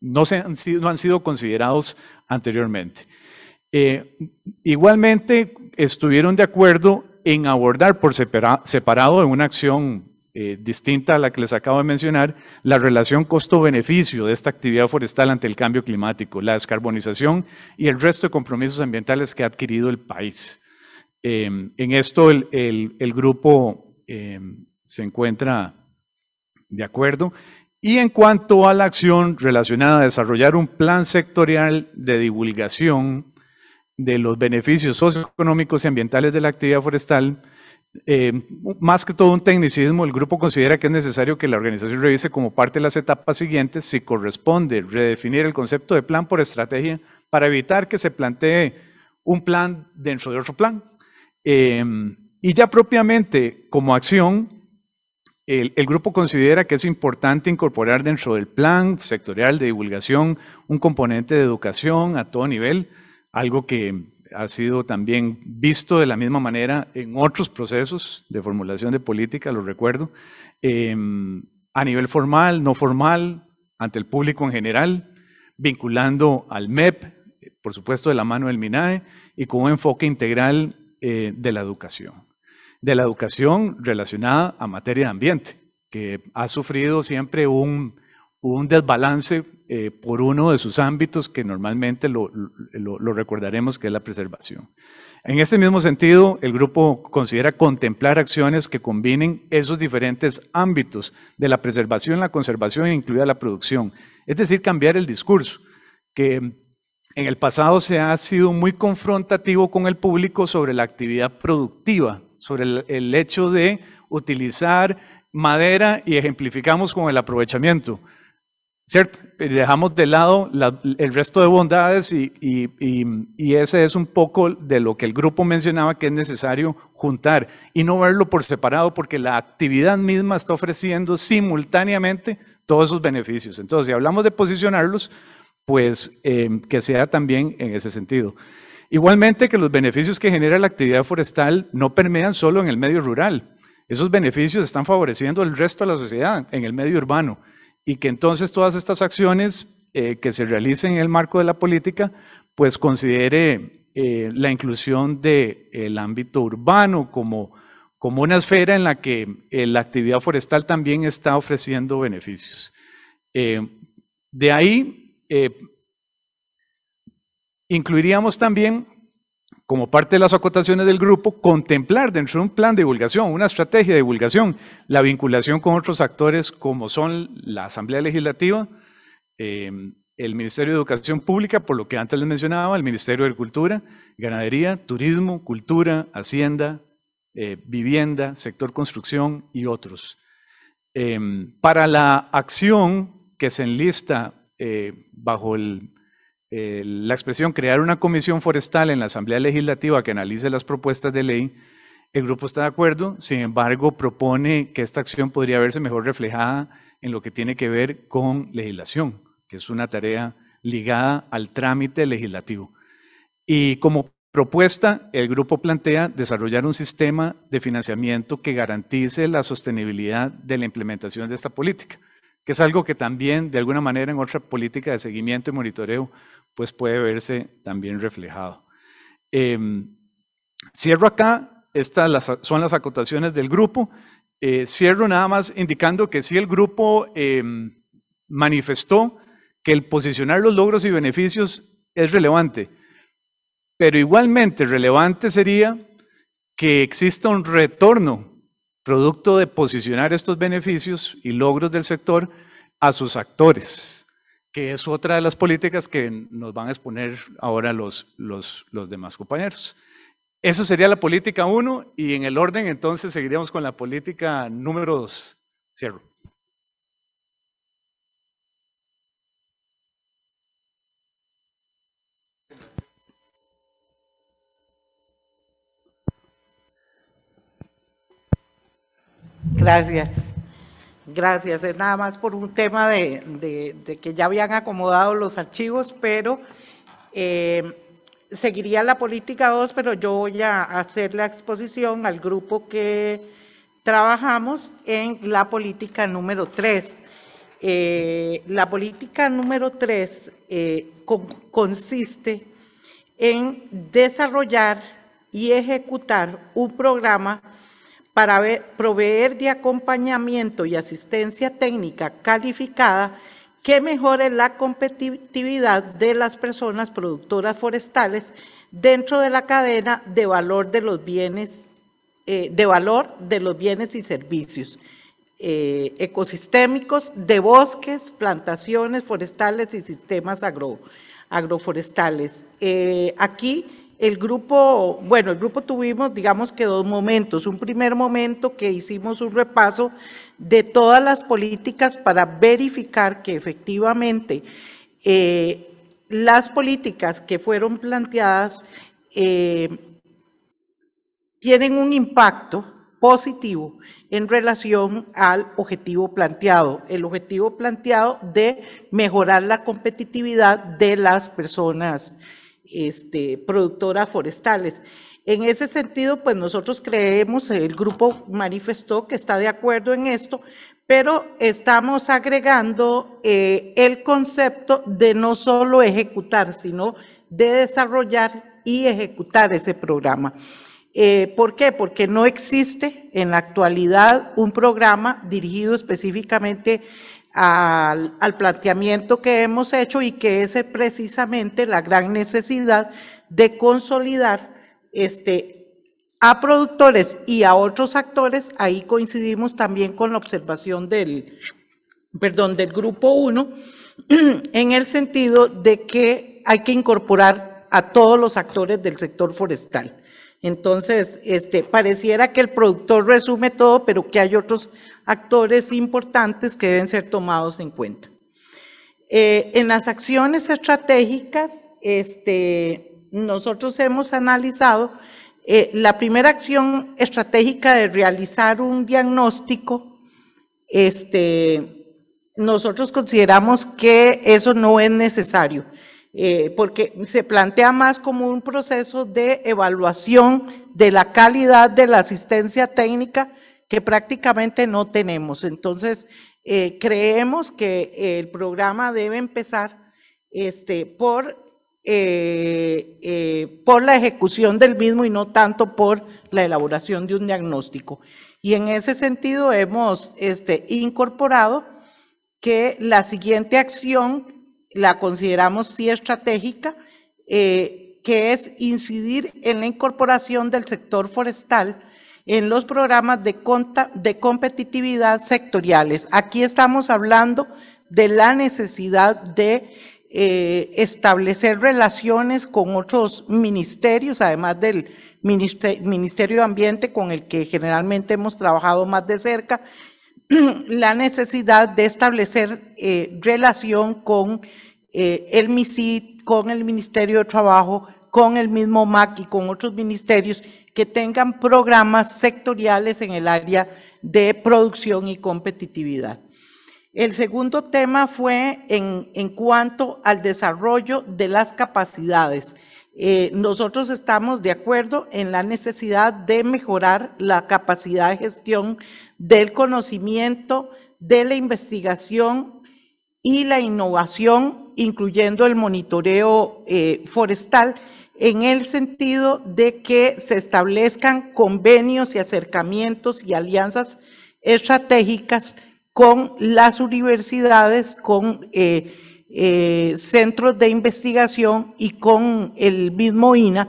no, se han sido, no han sido considerados anteriormente. igualmente, estuvieron de acuerdo en abordar por separado en una acción eh, distinta a la que les acabo de mencionar, la relación costo-beneficio de esta actividad forestal ante el cambio climático, la descarbonización y el resto de compromisos ambientales que ha adquirido el país. Em, en esto el, grupo em, se encuentra de acuerdo. Y en cuanto a la acción relacionada a desarrollar un plan sectorial de divulgación de los beneficios socioeconómicos y ambientales de la actividad forestal, eh, más que todo un tecnicismo, el grupo considera que es necesario que la organización revise como parte de las etapas siguientes si corresponde redefinir el concepto de plan por estrategia para evitar que se plantee un plan dentro de otro plan. Eh, y ya propiamente como acción, el, grupo considera que es importante incorporar dentro del plan sectorial de divulgación un componente de educación a todo nivel, algo que ha sido también visto de la misma manera en otros procesos de formulación de política, lo recuerdo, em, a nivel formal, no formal, ante el público en general, vinculando al MEP, por supuesto de la mano del MINAE, y con un enfoque integral eh, de la educación. De la educación relacionada a materia de ambiente, que ha sufrido siempre un hubo un desbalance eh, por uno de sus ámbitos que normalmente lo, recordaremos que es la preservación. En este mismo sentido, el grupo considera contemplar acciones que combinen esos diferentes ámbitos de la preservación, la conservación e incluida la producción. Es decir, cambiar el discurso, que en el pasado se ha sido muy confrontativo con el público sobre la actividad productiva, sobre el hecho de utilizar madera y ejemplificamos con el aprovechamiento ¿Cierto? Dejamos de lado el resto de bondades y, ese es un poco de lo que el grupo mencionaba que es necesario juntar y no verlo por separado porque la actividad misma está ofreciendo simultáneamente todos esos beneficios. Entonces, si hablamos de posicionarlos, pues eh, que sea también en ese sentido. Igualmente que los beneficios que genera la actividad forestal no permean solo en el medio rural. Esos beneficios están favoreciendo al resto de la sociedad en el medio urbano y que entonces todas estas acciones eh, que se realicen en el marco de la política, pues considere eh, la inclusión del ámbito urbano como, como una esfera en la que eh, la actividad forestal también está ofreciendo beneficios. de ahí, incluiríamos también como parte de las acotaciones del grupo, contemplar dentro de un plan de divulgación, una estrategia de divulgación, la vinculación con otros actores como son la Asamblea Legislativa, em, el Ministerio de Educación Pública, por lo que antes les mencionaba, el Ministerio de Agricultura, Ganadería, Turismo, Cultura, Hacienda, eh, Vivienda, Sector Construcción y otros. Em, para la acción que se enlista eh, bajo el eh, la expresión crear una comisión forestal en la Asamblea Legislativa que analice las propuestas de ley, el grupo está de acuerdo, sin embargo propone que esta acción podría verse mejor reflejada en lo que tiene que ver con legislación, que es una tarea ligada al trámite legislativo. Y como propuesta, el grupo plantea desarrollar un sistema de financiamiento que garantice la sostenibilidad de la implementación de esta política, que es algo que también, de alguna manera, en otra política de seguimiento y monitoreo pues puede verse también reflejado. Em, cierro acá, estas son las acotaciones del grupo. Eh, cierro nada más indicando que sí el grupo em, manifestó que el posicionar los logros y beneficios es relevante, pero igualmente relevante sería que exista un retorno producto de posicionar estos beneficios y logros del sector a sus actores que es otra de las políticas que nos van a exponer ahora los, los, demás compañeros. Eso sería la política uno, y en el orden entonces seguiríamos con la política número dos. Cierro. Gracias. Gracias, es nada más por un tema de, que ya habían acomodado los archivos, pero eh, seguiría la política 2, pero yo voy a hacer la exposición al grupo que trabajamos en la política número 3. Eh, la política número 3 eh, consiste en desarrollar y ejecutar un programa para proveer de acompañamiento y asistencia técnica calificada que mejore la competitividad de las personas productoras forestales dentro de la cadena de valor de los bienes, eh, de valor de los bienes y servicios eh, ecosistémicos de bosques, plantaciones forestales y sistemas agroforestales. Eh, aquí el grupo, bueno, el grupo tuvimos, digamos que dos momentos. Un primer momento que hicimos un repaso de todas las políticas para verificar que efectivamente eh, las políticas que fueron planteadas eh, tienen un impacto positivo en relación al objetivo planteado, el objetivo planteado de mejorar la competitividad de las personas este, productoras forestales. En ese sentido, pues nosotros creemos, el grupo manifestó que está de acuerdo en esto, pero estamos agregando eh, el concepto de no solo ejecutar, sino de desarrollar y ejecutar ese programa. Eh, ¿Por qué? Porque no existe en la actualidad un programa dirigido específicamente al, planteamiento que hemos hecho y que es precisamente la gran necesidad de consolidar este, a productores y a otros actores, ahí coincidimos también con la observación del, perdón, del grupo 1, <clears throat> en el sentido de que hay que incorporar a todos los actores del sector forestal. Entonces, este, pareciera que el productor resume todo, pero que hay otros actores importantes que deben ser tomados en cuenta. Eh, en las acciones estratégicas, este, nosotros hemos analizado eh, la primera acción estratégica de realizar un diagnóstico. Este, nosotros consideramos que eso no es necesario eh, porque se plantea más como un proceso de evaluación de la calidad de la asistencia técnica que prácticamente no tenemos. Entonces, eh, creemos que el programa debe empezar este, por, eh, por la ejecución del mismo y no tanto por la elaboración de un diagnóstico. Y en ese sentido hemos este, incorporado que la siguiente acción la consideramos sí estratégica, eh, que es incidir en la incorporación del sector forestal en los programas de, de competitividad sectoriales. Aquí estamos hablando de la necesidad de eh, establecer relaciones con otros ministerios, además del Ministerio de Ambiente, con el que generalmente hemos trabajado más de cerca, <clears throat> la necesidad de establecer eh, relación con eh, el MISID, con el Ministerio de Trabajo, con el mismo MAC y con otros ministerios que tengan programas sectoriales en el área de producción y competitividad. El segundo tema fue en, cuanto al desarrollo de las capacidades. Eh, nosotros estamos de acuerdo en la necesidad de mejorar la capacidad de gestión del conocimiento, de la investigación y la innovación, incluyendo el monitoreo eh, forestal, en el sentido de que se establezcan convenios y acercamientos y alianzas estratégicas con las universidades, con eh, eh, centros de investigación y con el mismo INA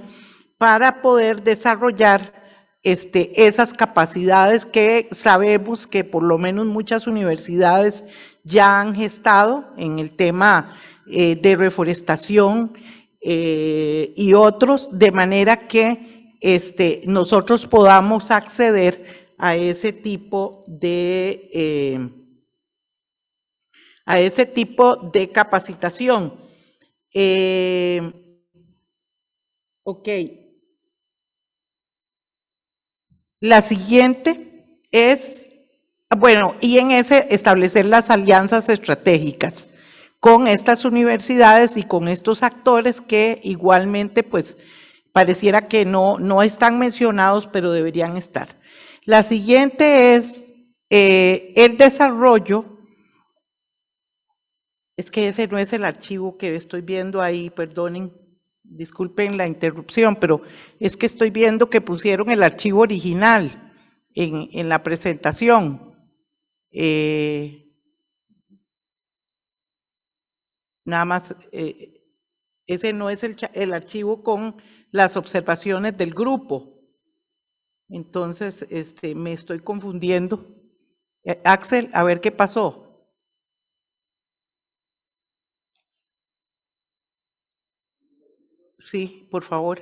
para poder desarrollar este, esas capacidades que sabemos que por lo menos muchas universidades ya han gestado en el tema eh, de reforestación eh, y otros, de manera que este, nosotros podamos acceder a ese tipo de eh, a ese tipo de capacitación. ok, la siguiente es, bueno, y en ese establecer las alianzas estratégicas con estas universidades y con estos actores que igualmente pues pareciera que no, no están mencionados, pero deberían estar. La siguiente es eh, el desarrollo. Es que ese no es el archivo que estoy viendo ahí, perdonen disculpen la interrupción, pero es que estoy viendo que pusieron el archivo original en, la presentación. Eh, nada más, eh, ese no es el, archivo con las observaciones del grupo. Entonces, este, me estoy confundiendo. Eh, Axel, a ver qué pasó. Sí, por favor.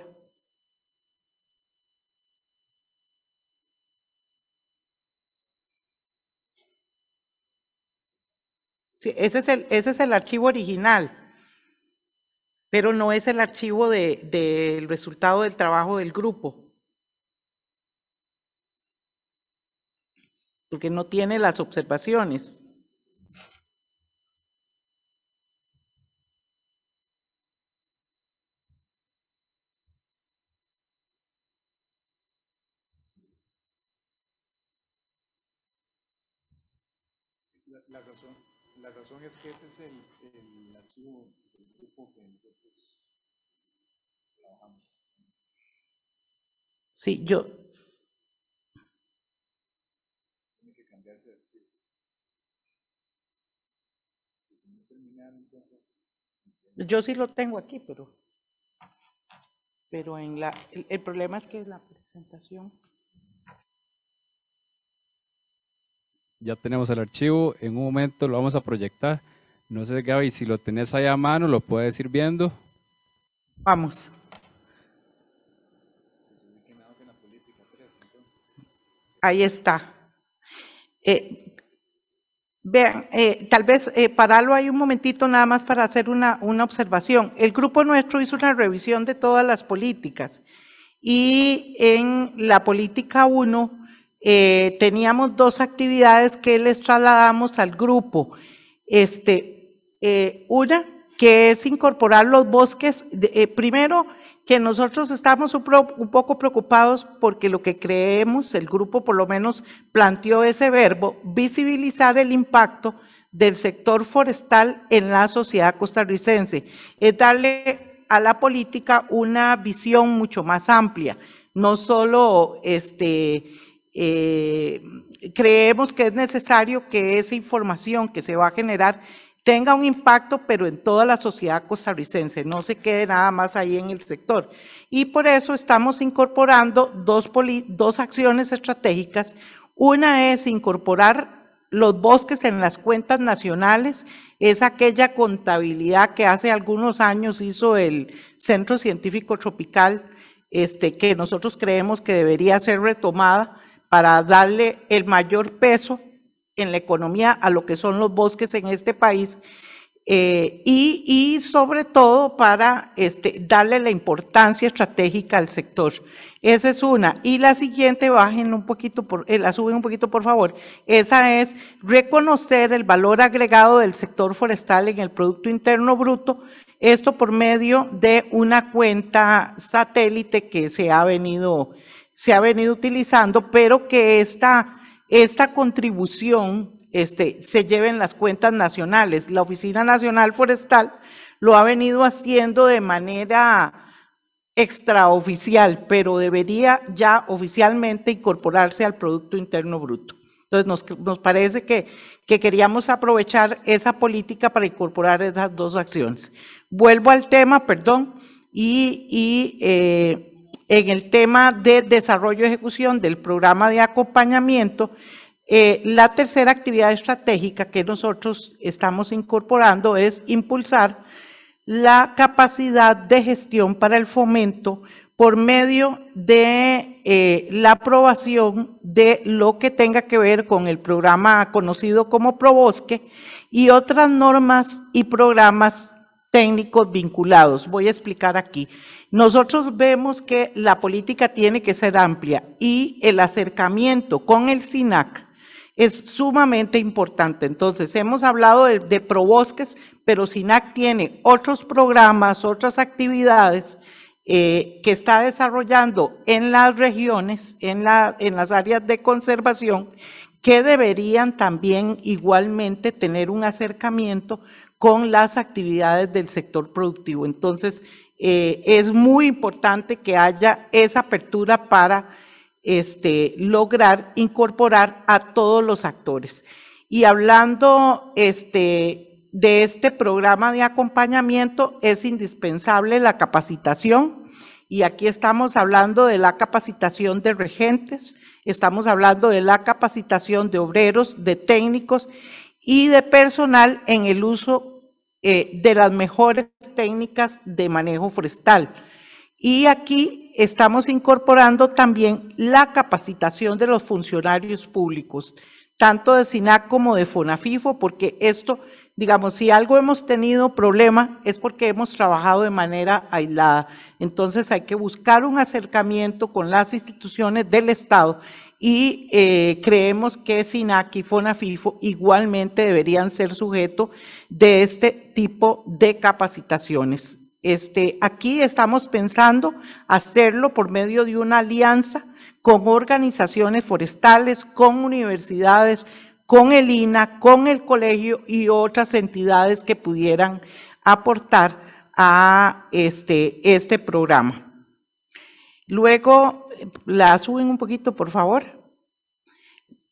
Sí, ese, es el, ese es el archivo original, pero no es el archivo del de, resultado del trabajo del grupo. Porque no tiene las observaciones. es que ese es el, el archivo del grupo que nosotros trabajamos. Sí, yo. Tiene que cambiarse el archivo. Si no entonces. Yo sí lo tengo aquí, pero. Pero en la. El, el problema es que la presentación. ya tenemos el archivo, en un momento lo vamos a proyectar. No sé, Gaby, si lo tenés ahí a mano, lo puedes ir viendo. Vamos. Ahí está. Eh, vean, eh, tal vez eh, pararlo ahí un momentito nada más para hacer una, una observación. El grupo nuestro hizo una revisión de todas las políticas y en la política 1 eh, teníamos dos actividades que les trasladamos al grupo. Este, eh, una que es incorporar los bosques. Eh, primero, que nosotros estamos un, poco preocupados porque lo que creemos, el grupo por lo menos planteó ese verbo, visibilizar el impacto del sector forestal en la sociedad costarricense, es darle a la política una visión mucho más amplia, no solo este, eh, creemos que es necesario que esa información que se va a generar tenga un impacto, pero en toda la sociedad costarricense, no se quede nada más ahí en el sector. Y por eso estamos incorporando dos, dos acciones estratégicas. Una es incorporar los bosques en las cuentas nacionales, es aquella contabilidad que hace algunos años hizo el Centro Científico Tropical, este, que nosotros creemos que debería ser retomada para darle el mayor peso en la economía a lo que son los bosques en este país eh, y, sobre todo para este, darle la importancia estratégica al sector. Esa es una. Y la siguiente, bajen un poquito, por, eh, la suben un poquito por favor. Esa es reconocer el valor agregado del sector forestal en el Producto Interno Bruto, esto por medio de una cuenta satélite que se ha venido se ha venido utilizando, pero que esta, esta contribución este, se lleve en las cuentas nacionales. La Oficina Nacional Forestal lo ha venido haciendo de manera extraoficial, pero debería ya oficialmente incorporarse al Producto Interno Bruto. Entonces nos, nos parece que, que, queríamos aprovechar esa política para incorporar esas dos acciones. Vuelvo al tema, perdón, y, y eh, en el tema de desarrollo y ejecución del programa de acompañamiento, eh, la tercera actividad estratégica que nosotros estamos incorporando es impulsar la capacidad de gestión para el fomento por medio de eh, la aprobación de lo que tenga que ver con el programa conocido como ProBosque y otras normas y programas técnicos vinculados. Voy a explicar aquí. Nosotros vemos que la política tiene que ser amplia y el acercamiento con el SINAC es sumamente importante. Entonces, hemos hablado de, ProBosques, pero SINAC tiene otros programas, otras actividades eh, que está desarrollando en las regiones, en, en las áreas de conservación, que deberían también igualmente tener un acercamiento con las actividades del sector productivo. Entonces, eh, es muy importante que haya esa apertura para este, lograr incorporar a todos los actores. Y hablando este, de este programa de acompañamiento, es indispensable la capacitación. Y aquí estamos hablando de la capacitación de regentes, estamos hablando de la capacitación de obreros, de técnicos y de personal en el uso eh, de las mejores técnicas de manejo forestal. Y aquí estamos incorporando también la capacitación de los funcionarios públicos, tanto de SINAC como de FONAFIFO, porque esto, digamos, si algo hemos tenido problema es porque hemos trabajado de manera aislada. Entonces hay que buscar un acercamiento con las instituciones del Estado y eh, creemos que SINAC y FONAFIFO igualmente deberían ser sujetos de este tipo de capacitaciones. Este, aquí estamos pensando hacerlo por medio de una alianza con organizaciones forestales, con universidades, con el INA, con el colegio y otras entidades que pudieran aportar a este, este programa. Luego, la suben un poquito, por favor.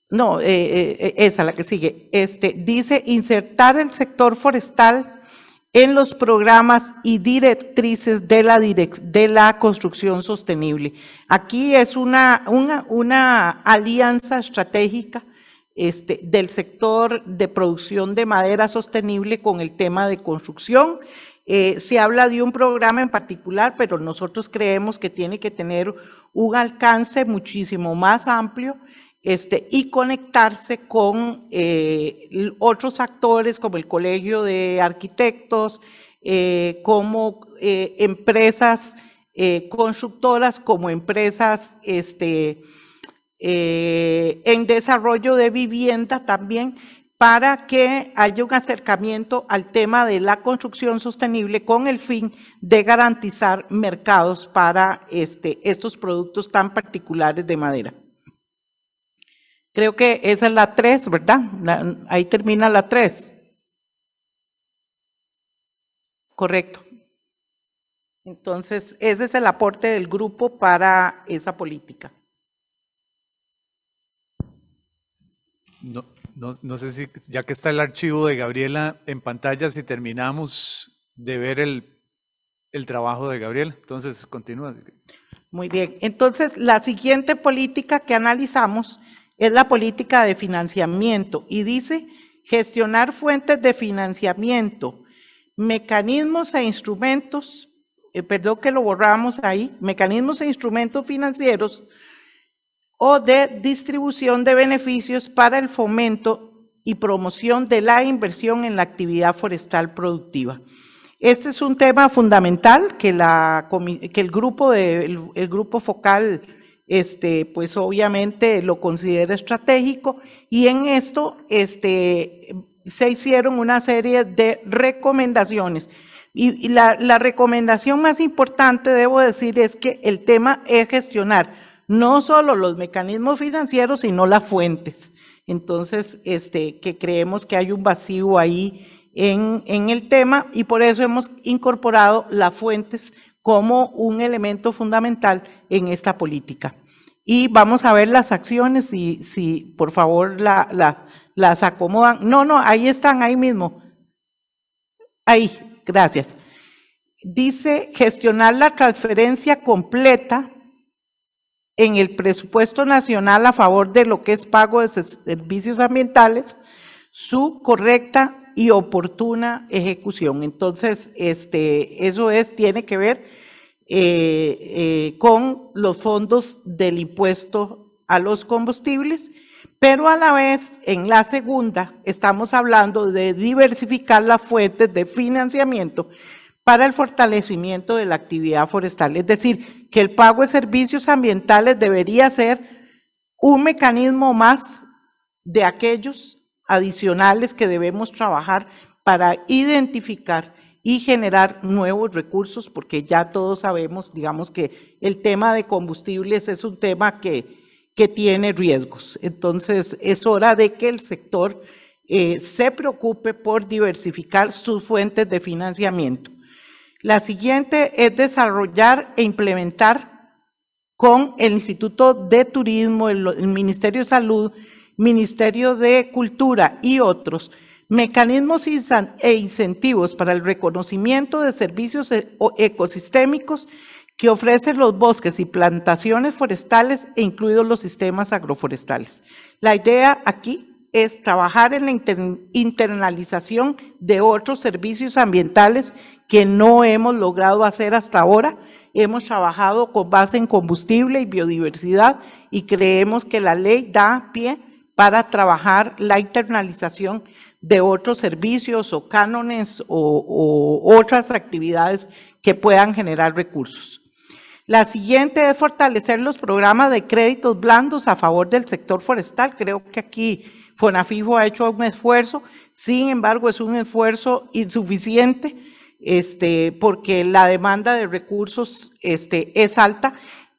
No, eh, eh, eh, esa la que sigue. Este dice insertar el sector forestal en los programas y directrices de la, de la construcción sostenible. Aquí es una, alianza estratégica este, del sector de producción de madera sostenible con el tema de construcción eh, se habla de un programa en particular, pero nosotros creemos que tiene que tener un alcance muchísimo más amplio este, y conectarse con eh, otros actores como el Colegio de Arquitectos, eh, como empresas constructoras, como empresas este, en desarrollo de vivienda también, para que haya un acercamiento al tema de la construcción sostenible con el fin de garantizar mercados para este, estos productos tan particulares de madera. Creo que esa es la 3, ¿verdad? ahí termina la 3. Correcto. Entonces, ese es el aporte del grupo para esa política. No, no, sé si, ya que está el archivo de Gabriela en pantalla, si terminamos de ver el, trabajo de Gabriela. Entonces, continúa. Muy bien. Entonces, la siguiente política que analizamos es la política de financiamiento y dice gestionar fuentes de financiamiento, mecanismos e instrumentos, eh, perdón que lo borramos ahí, mecanismos e instrumentos financieros o de distribución de beneficios para el fomento y promoción de la inversión en la actividad forestal productiva. Este es un tema fundamental que, la, el, grupo grupo focal este, pues obviamente lo considera estratégico y en esto este, se hicieron una serie de recomendaciones. Y, la, la recomendación más importante, debo decir, es que el tema es gestionar no solo los mecanismos financieros, sino las fuentes. Entonces, este, que creemos que hay un vacío ahí en, el tema y por eso hemos incorporado las fuentes como un elemento fundamental en esta política. Y vamos a ver las acciones, si, si por favor las acomodan. No, no, ahí están, ahí mismo. Ahí, gracias. Dice gestionar la transferencia completa en el presupuesto nacional a favor de lo que es pago de servicios ambientales, su correcta y oportuna ejecución. Entonces, este, eso es, tiene que ver eh, eh, con los fondos del impuesto a los combustibles, pero a la vez, en la segunda, estamos hablando de diversificar las fuentes de financiamiento para el fortalecimiento de la actividad forestal. Es decir, que el pago de servicios ambientales debería ser un mecanismo más de aquellos adicionales que debemos trabajar para identificar y generar nuevos recursos, porque ya todos sabemos, digamos, que el tema de combustibles es un tema que, que tiene riesgos. Entonces, es hora de que el sector eh, se preocupe por diversificar sus fuentes de financiamiento. La siguiente es desarrollar e implementar con el Instituto de Turismo, el, Ministerio de Salud, Ministerio de Cultura y otros mecanismos e incentivos para el reconocimiento de servicios e, ecosistémicos que ofrecen los bosques y plantaciones forestales, e incluidos los sistemas agroforestales. La idea aquí es trabajar en la internalización de otros servicios ambientales que no hemos logrado hacer hasta ahora. Hemos trabajado con base en combustible y biodiversidad y creemos que la ley da pie para trabajar la internalización de otros servicios o cánones o, o otras actividades que puedan generar recursos. La siguiente es fortalecer los programas de créditos blandos a favor del sector forestal. Creo que aquí Fonafifo ha hecho un esfuerzo, sin embargo es un esfuerzo insuficiente este, porque la demanda de recursos este, es alta.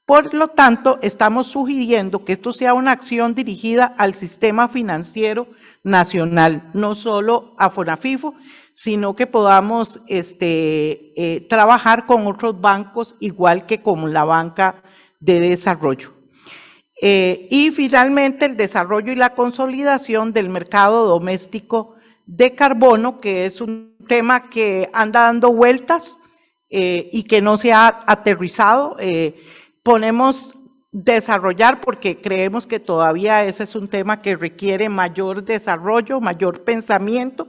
Por lo tanto, estamos sugiriendo que esto sea una acción dirigida al sistema financiero nacional, no solo a Fonafifo, sino que podamos este, eh, trabajar con otros bancos igual que con la banca de desarrollo. Eh, y finalmente, el desarrollo y la consolidación del mercado doméstico de carbono, que es un tema que anda dando vueltas eh, y que no se ha aterrizado. Eh, ponemos desarrollar porque creemos que todavía ese es un tema que requiere mayor desarrollo, mayor pensamiento,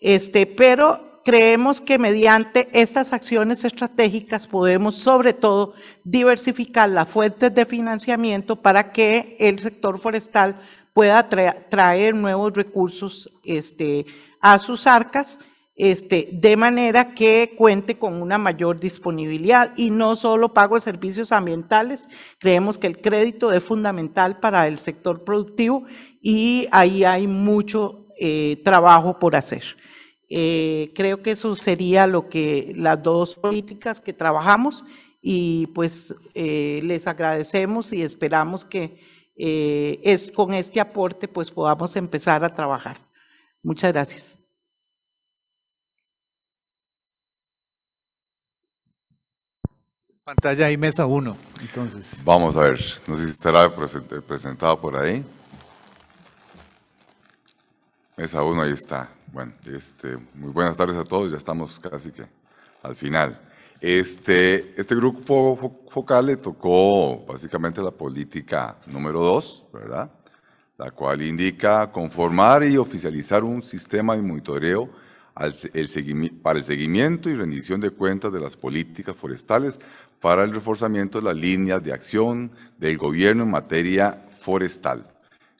este, pero creemos que mediante estas acciones estratégicas podemos sobre todo diversificar las fuentes de financiamiento para que el sector forestal pueda traer nuevos recursos este, a sus arcas, este, de manera que cuente con una mayor disponibilidad y no solo pago de servicios ambientales, creemos que el crédito es fundamental para el sector productivo y ahí hay mucho eh, trabajo por hacer. Eh, creo que eso sería lo que las dos políticas que trabajamos y pues eh, les agradecemos y esperamos que eh, es con este aporte pues podamos empezar a trabajar. Muchas gracias. Pantalla y mesa 1, entonces. Vamos a ver, no sé si estará presentado por ahí. Mesa uno, ahí está. Bueno, este, muy buenas tardes a todos, ya estamos casi que al final. Este, este grupo focal le tocó básicamente la política número dos, ¿verdad? La cual indica conformar y oficializar un sistema de monitoreo para el seguimiento y rendición de cuentas de las políticas forestales para el reforzamiento de las líneas de acción del gobierno en materia forestal.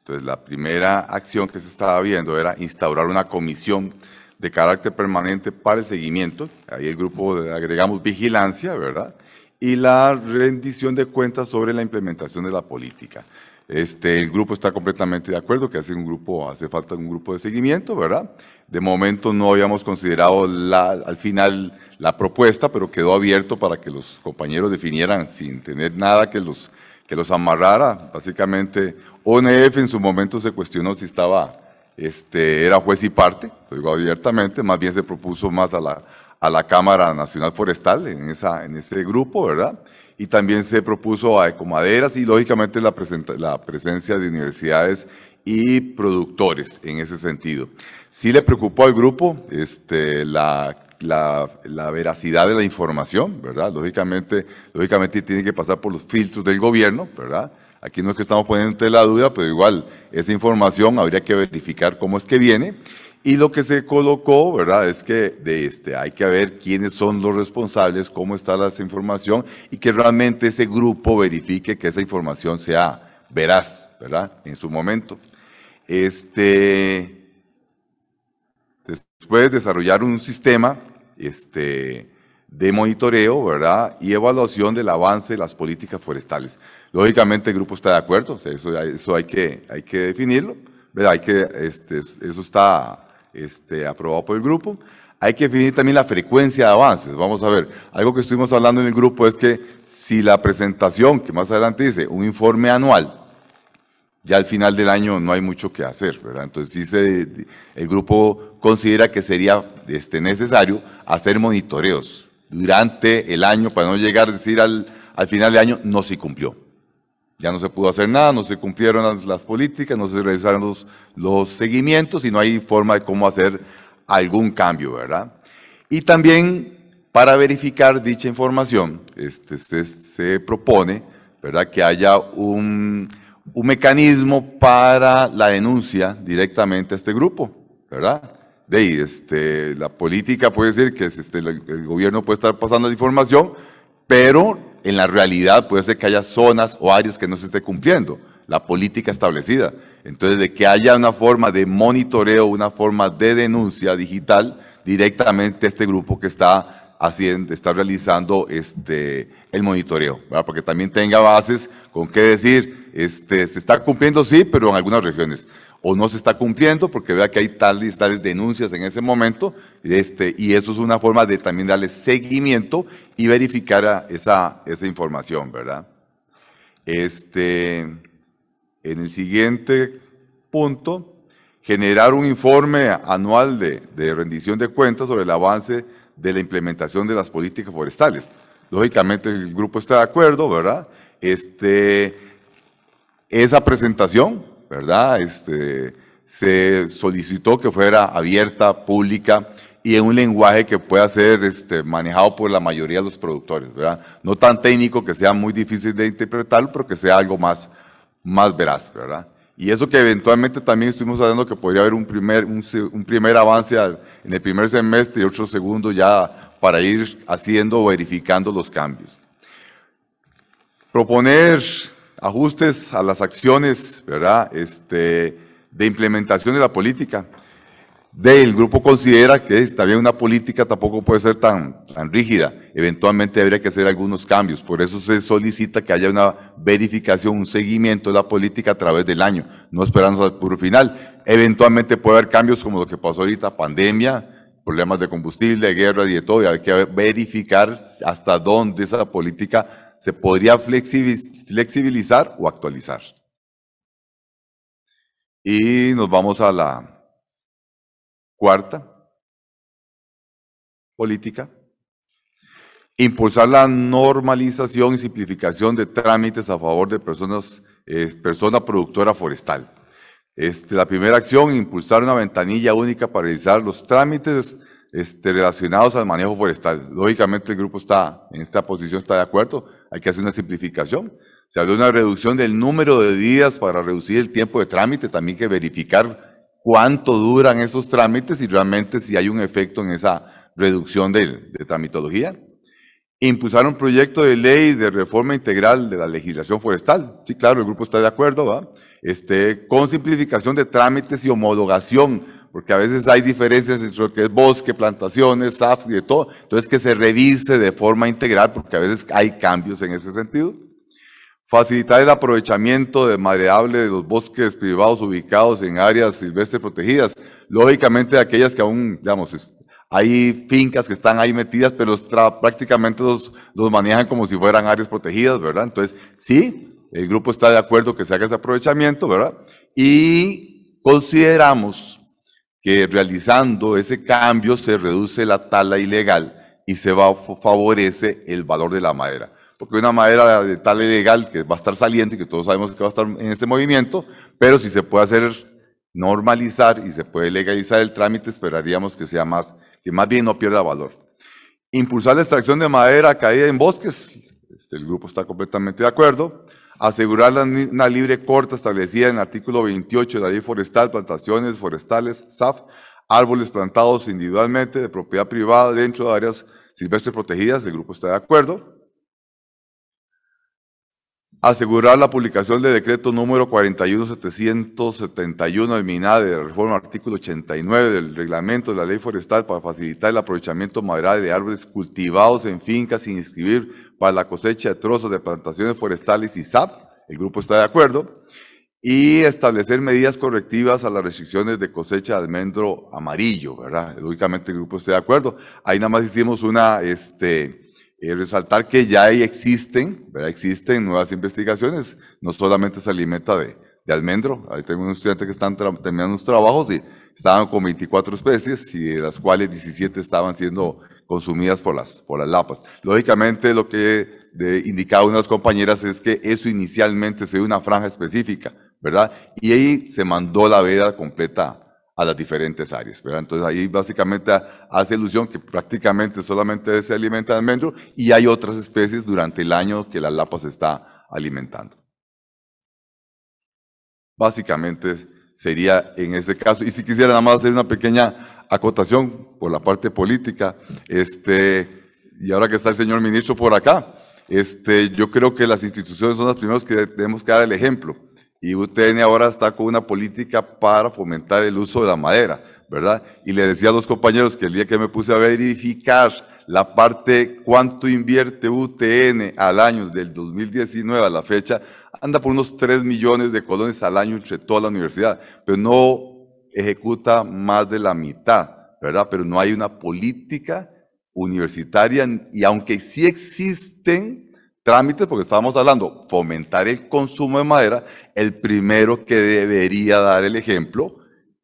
Entonces, la primera acción que se estaba viendo era instaurar una comisión de carácter permanente para el seguimiento. Ahí el grupo agregamos vigilancia, ¿verdad? Y la rendición de cuentas sobre la implementación de la política. Este, el grupo está completamente de acuerdo que hace un grupo, hace falta un grupo de seguimiento, ¿verdad? De momento no habíamos considerado al final la propuesta, pero quedó abierto para que los compañeros definieran sin tener nada que los que los amarrara, básicamente. ONF en su momento se cuestionó si estaba, este, era juez y parte, lo digo abiertamente, más bien se propuso más a la, a la Cámara Nacional Forestal en, esa, en ese grupo, ¿verdad? Y también se propuso a Ecomaderas y lógicamente la, la presencia de universidades y productores en ese sentido. Sí le preocupó al grupo este, la la, veracidad de la información, ¿verdad? Lógicamente, lógicamente tiene que pasar por los filtros del gobierno, ¿verdad? Aquí no es que estamos poniendo la duda, pero igual esa información habría que verificar cómo es que viene. Y lo que se colocó, ¿verdad? Es que de este, hay que ver quiénes son los responsables, cómo está la información y que realmente ese grupo verifique que esa información sea veraz, ¿verdad? En su momento. Este, Después desarrollar un sistema este, de monitoreo ¿verdad? y evaluación del avance de las políticas forestales. Lógicamente el grupo está de acuerdo, eso, eso hay, que, hay que definirlo, ¿verdad? Hay que, este, eso está este, aprobado por el grupo. Hay que definir también la frecuencia de avances. Vamos a ver, algo que estuvimos hablando en el grupo es que si la presentación, que más adelante dice, un informe anual, ya al final del año no hay mucho que hacer, ¿verdad? Entonces sí el grupo considera que sería este, necesario hacer monitoreos durante el año para no llegar a decir al, al final del año no se cumplió. Ya no se pudo hacer nada, no se cumplieron las, políticas, no se realizaron los, seguimientos y no hay forma de cómo hacer algún cambio, ¿verdad? Y también para verificar dicha información, este, se propone, ¿verdad? Que haya un un mecanismo para la denuncia directamente a este grupo, ¿verdad? De ahí, este, la política puede decir que este, el gobierno puede estar pasando la información, pero en la realidad puede ser que haya zonas o áreas que no se esté cumpliendo la política establecida. Entonces, de que haya una forma de monitoreo, una forma de denuncia digital directamente a este grupo que está haciendo, está realizando este, el monitoreo, ¿verdad? porque también tenga bases con qué decir, este, se está cumpliendo, sí, pero en algunas regiones. O no se está cumpliendo, porque vea que hay tales, tales denuncias en ese momento, este, y eso es una forma de también darle seguimiento y verificar esa, información, ¿verdad? Este, en el siguiente punto, generar un informe anual de, de rendición de cuentas sobre el avance de la implementación de las políticas forestales. Lógicamente el grupo está de acuerdo, ¿verdad? Este, esa presentación, ¿verdad? Este, se solicitó que fuera abierta, pública y en un lenguaje que pueda ser este, manejado por la mayoría de los productores, ¿verdad? No tan técnico que sea muy difícil de interpretar, pero que sea algo más, más veraz, ¿verdad? Y eso que eventualmente también estuvimos hablando que podría haber un primer, un, un primer avance en el primer semestre y otro segundo ya para ir haciendo o verificando los cambios. Proponer ajustes a las acciones, ¿verdad? Este, de implementación de la política. Del grupo considera que está una política tampoco puede ser tan, tan rígida. Eventualmente habría que hacer algunos cambios. Por eso se solicita que haya una verificación, un seguimiento de la política a través del año, no esperando al puro final. Eventualmente puede haber cambios como lo que pasó ahorita, pandemia, problemas de combustible, guerra y de todo. Y hay que verificar hasta dónde esa política se podría flexibilizar flexibilizar o actualizar. Y nos vamos a la cuarta política. Impulsar la normalización y simplificación de trámites a favor de personas, eh, persona productora forestal. Este, la primera acción, impulsar una ventanilla única para realizar los trámites este, relacionados al manejo forestal. Lógicamente el grupo está en esta posición, está de acuerdo, hay que hacer una simplificación. Se habló de una reducción del número de días para reducir el tiempo de trámite, también que verificar cuánto duran esos trámites y realmente si hay un efecto en esa reducción de, tramitología. Impulsar un proyecto de ley de reforma integral de la legislación forestal. Sí, claro, el grupo está de acuerdo, ¿va? Este, con simplificación de trámites y homologación, porque a veces hay diferencias entre lo que es bosque, plantaciones, SAFs y de todo. Entonces, que se revise de forma integral, porque a veces hay cambios en ese sentido. Facilitar el aprovechamiento de mareable de los bosques privados ubicados en áreas silvestres protegidas. Lógicamente, aquellas que aún, digamos, hay fincas que están ahí metidas, pero prácticamente los, los manejan como si fueran áreas protegidas, ¿verdad? Entonces, sí, el grupo está de acuerdo que se haga ese aprovechamiento, ¿verdad? Y consideramos que realizando ese cambio se reduce la tala ilegal y se va, favorece el valor de la madera porque una madera de tal ilegal que va a estar saliendo y que todos sabemos que va a estar en ese movimiento, pero si se puede hacer normalizar y se puede legalizar el trámite, esperaríamos que sea más, que más bien no pierda valor. Impulsar la extracción de madera caída en bosques, este, el grupo está completamente de acuerdo. Asegurar la, una libre corta establecida en el artículo 28 de la ley forestal, plantaciones forestales, SAF, árboles plantados individualmente de propiedad privada dentro de áreas silvestres protegidas, el grupo está de acuerdo asegurar la publicación del decreto número 41771 del MINADE de reforma artículo 89 del reglamento de la ley forestal para facilitar el aprovechamiento maderable de árboles cultivados en fincas sin inscribir para la cosecha de trozos de plantaciones forestales y SAP, el grupo está de acuerdo, y establecer medidas correctivas a las restricciones de cosecha de almendro amarillo, ¿verdad? Lógicamente el grupo está de acuerdo. Ahí nada más hicimos una, este, eh, resaltar que ya existen, ¿verdad? existen nuevas investigaciones, no solamente se alimenta de, de almendro, ahí tengo unos estudiantes que están terminando los trabajos y estaban con 24 especies y de las cuales 17 estaban siendo consumidas por las, por las lapas. Lógicamente lo que de, indicaba unas compañeras es que eso inicialmente se dio una franja específica, ¿verdad? Y ahí se mandó la veda completa a las diferentes áreas. Entonces ahí básicamente hace ilusión que prácticamente solamente se alimenta de almendro y hay otras especies durante el año que la lapa se está alimentando. Básicamente sería en ese caso, y si quisiera nada más hacer una pequeña acotación por la parte política, este, y ahora que está el señor ministro por acá, este, yo creo que las instituciones son las primeras que tenemos que dar el ejemplo. Y UTN ahora está con una política para fomentar el uso de la madera, ¿verdad? Y le decía a los compañeros que el día que me puse a verificar la parte cuánto invierte UTN al año del 2019 a la fecha, anda por unos 3 millones de colones al año entre toda la universidad, pero no ejecuta más de la mitad, ¿verdad? Pero no hay una política universitaria y aunque sí existen trámites, porque estábamos hablando, fomentar el consumo de madera, el primero que debería dar el ejemplo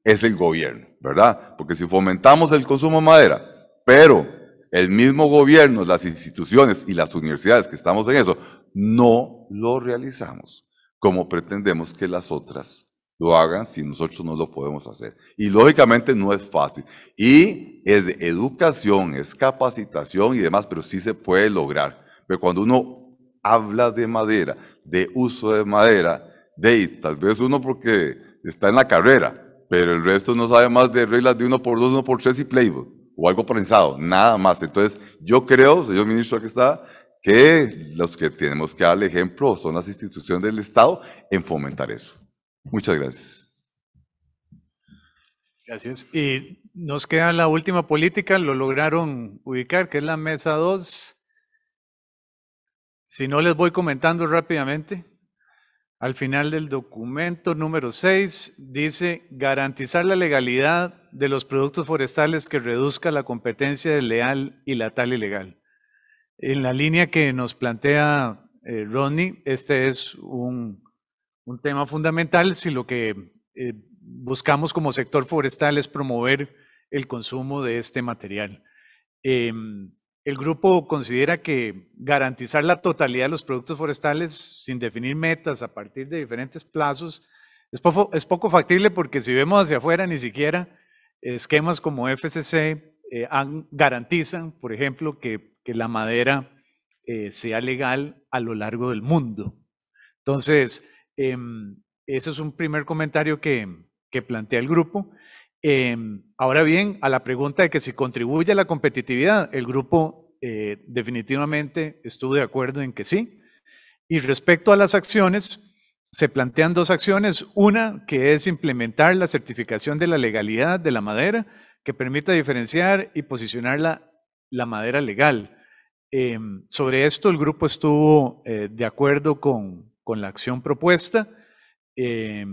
es el gobierno, ¿verdad? Porque si fomentamos el consumo de madera, pero el mismo gobierno, las instituciones y las universidades que estamos en eso, no lo realizamos como pretendemos que las otras lo hagan si nosotros no lo podemos hacer. Y lógicamente no es fácil. Y es educación, es capacitación y demás, pero sí se puede lograr. Pero cuando uno habla de madera, de uso de madera. De tal vez uno porque está en la carrera, pero el resto no sabe más de reglas de 1 por 2 1 por 3 y playbook, o algo prensado, nada más. Entonces, yo creo, señor ministro, que está, que los que tenemos que dar el ejemplo son las instituciones del Estado en fomentar eso. Muchas gracias. Gracias. Y nos queda la última política, lo lograron ubicar, que es la mesa 2. Si no, les voy comentando rápidamente. Al final del documento número 6 dice garantizar la legalidad de los productos forestales que reduzca la competencia leal y la tal ilegal. En la línea que nos plantea eh, Ronnie, este es un, tema fundamental si lo que eh, buscamos como sector forestal es promover el consumo de este material. Em, el grupo considera que garantizar la totalidad de los productos forestales sin definir metas a partir de diferentes plazos es poco, factible porque si vemos hacia afuera ni siquiera esquemas como FCC eh, garantizan, por ejemplo, que, la madera eh, sea legal a lo largo del mundo. Entonces, eh, em, ese es un primer comentario que plantea el grupo. Em, ahora bien, a la pregunta de que si contribuye a la competitividad, el grupo eh, definitivamente estuvo de acuerdo en que sí. Y respecto a las acciones, se plantean dos acciones. Una que es implementar la certificación de la legalidad de la madera, que permita diferenciar y posicionar la, la madera legal. Em, sobre esto el grupo estuvo eh, de acuerdo con, la acción propuesta eh,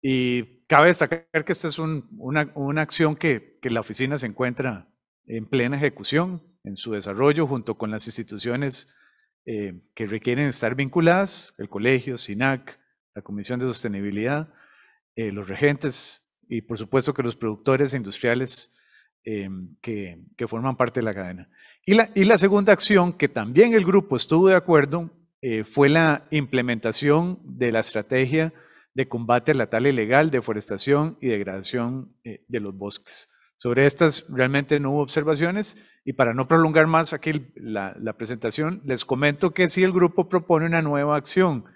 y Cabe destacar que esta es una, acción que, la oficina se encuentra en plena ejecución, en su desarrollo, junto con las instituciones eh, que requieren estar vinculadas, el colegio, SINAC, la Comisión de Sostenibilidad, eh, los regentes y por supuesto que los productores industriales eh, que, forman parte de la cadena. Y y la segunda acción que también el grupo estuvo de acuerdo fue la implementación de la estrategia de combate la tala ilegal, deforestación y degradación eh, de los bosques. Sobre estas realmente no hubo observaciones y para no prolongar más aquí la, presentación, les comento que sí el grupo propone una nueva acción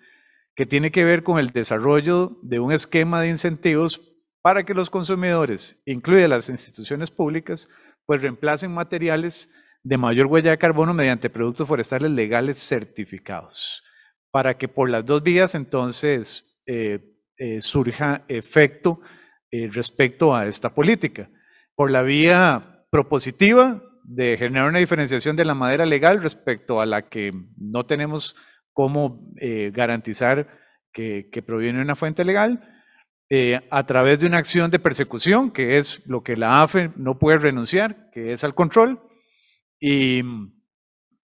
que tiene que ver con el desarrollo de un esquema de incentivos para que los consumidores, incluidas las instituciones públicas, pues reemplacen materiales de mayor huella de carbono mediante productos forestales legales certificados, para que por las dos vías entonces eh, eh, surja efecto eh, respecto a esta política. Por la vía propositiva de generar una diferenciación de la madera legal respecto a la que no tenemos cómo garantizar que, proviene de una fuente legal, a través de una acción de persecución, que es lo que la AFE no puede renunciar, que es al control, y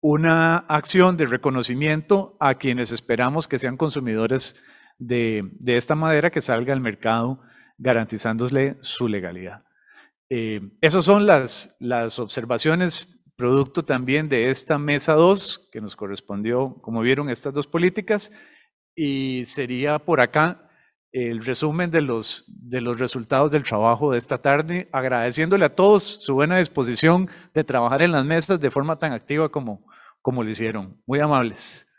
una acción de reconocimiento a quienes esperamos que sean consumidores de, esta madera que salga al mercado garantizándole su legalidad. Eh, esas son las, observaciones producto también de esta mesa 2 que nos correspondió, como vieron, estas dos políticas y sería por acá el resumen de los, resultados del trabajo de esta tarde, agradeciéndole a todos su buena disposición de trabajar en las mesas de forma tan activa como, como lo hicieron. Muy amables.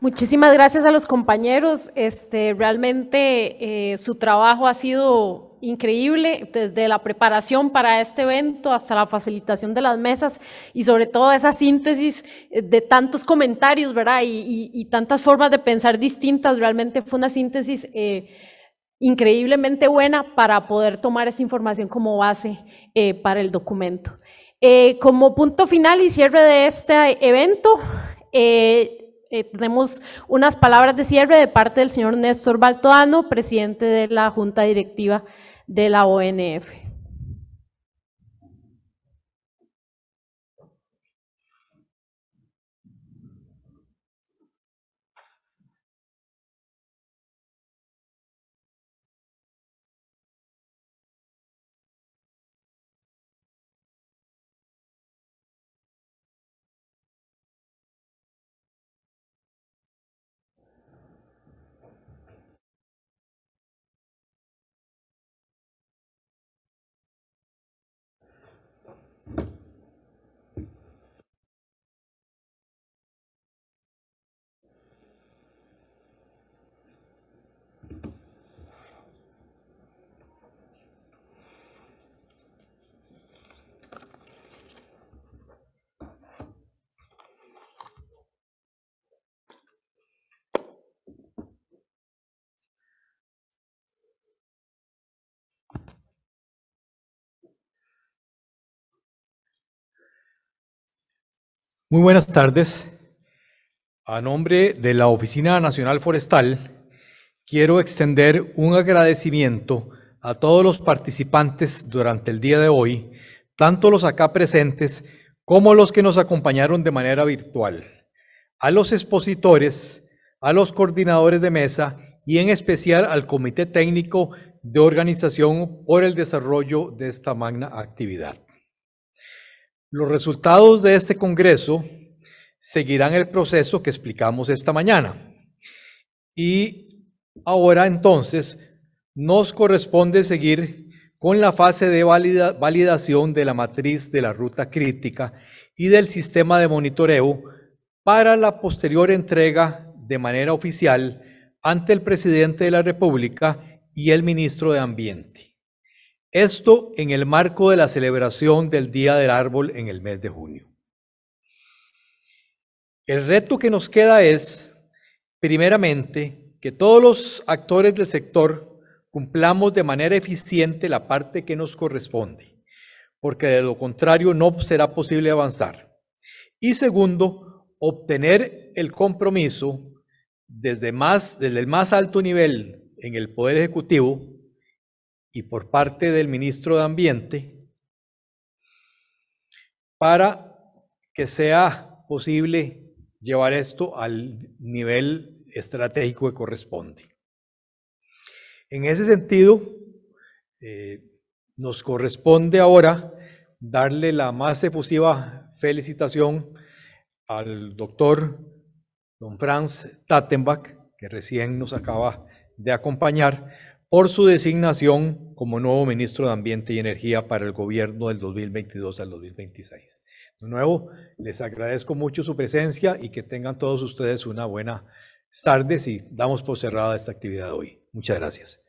Muchísimas gracias a los compañeros. Este, realmente eh, su trabajo ha sido increíble desde la preparación para este evento hasta la facilitación de las mesas y sobre todo esa síntesis eh, de tantos comentarios, ¿verdad? Y, tantas formas de pensar distintas. Realmente fue una síntesis eh, increíblemente buena para poder tomar esa información como base para el documento. como punto final y cierre de este evento, eh, tenemos unas palabras de cierre de parte del señor Néstor Baltoano, presidente de la Junta Directiva de la ONF. Muy buenas tardes. A nombre de la Oficina Nacional Forestal, quiero extender un agradecimiento a todos los participantes durante el día de hoy, tanto los acá presentes como los que nos acompañaron de manera virtual, a los expositores, a los coordinadores de mesa y en especial al Comité Técnico de Organización por el Desarrollo de esta magna actividad. Los resultados de este Congreso seguirán el proceso que explicamos esta mañana. Y ahora entonces nos corresponde seguir con la fase de validación de la matriz de la ruta crítica y del sistema de monitoreo para la posterior entrega de manera oficial ante el presidente de la República y el ministro de Ambiente. Esto en el marco de la celebración del Día del Árbol en el mes de junio. El reto que nos queda es, primeramente, que todos los actores del sector cumplamos de manera eficiente la parte que nos corresponde, porque de lo contrario no será posible avanzar. Y segundo, obtener el compromiso desde, más, desde el más alto nivel en el Poder Ejecutivo y por parte del ministro de Ambiente para que sea posible llevar esto al nivel estratégico que corresponde. En ese sentido, eh, nos corresponde ahora darle la más efusiva felicitación al doctor don Franz Tattenbach, que recién nos acaba de acompañar, por su designación como nuevo ministro de Ambiente y Energía para el gobierno del 2022 al 2026. De nuevo, les agradezco mucho su presencia y que tengan todos ustedes una buena tarde si damos por cerrada esta actividad hoy. Muchas gracias.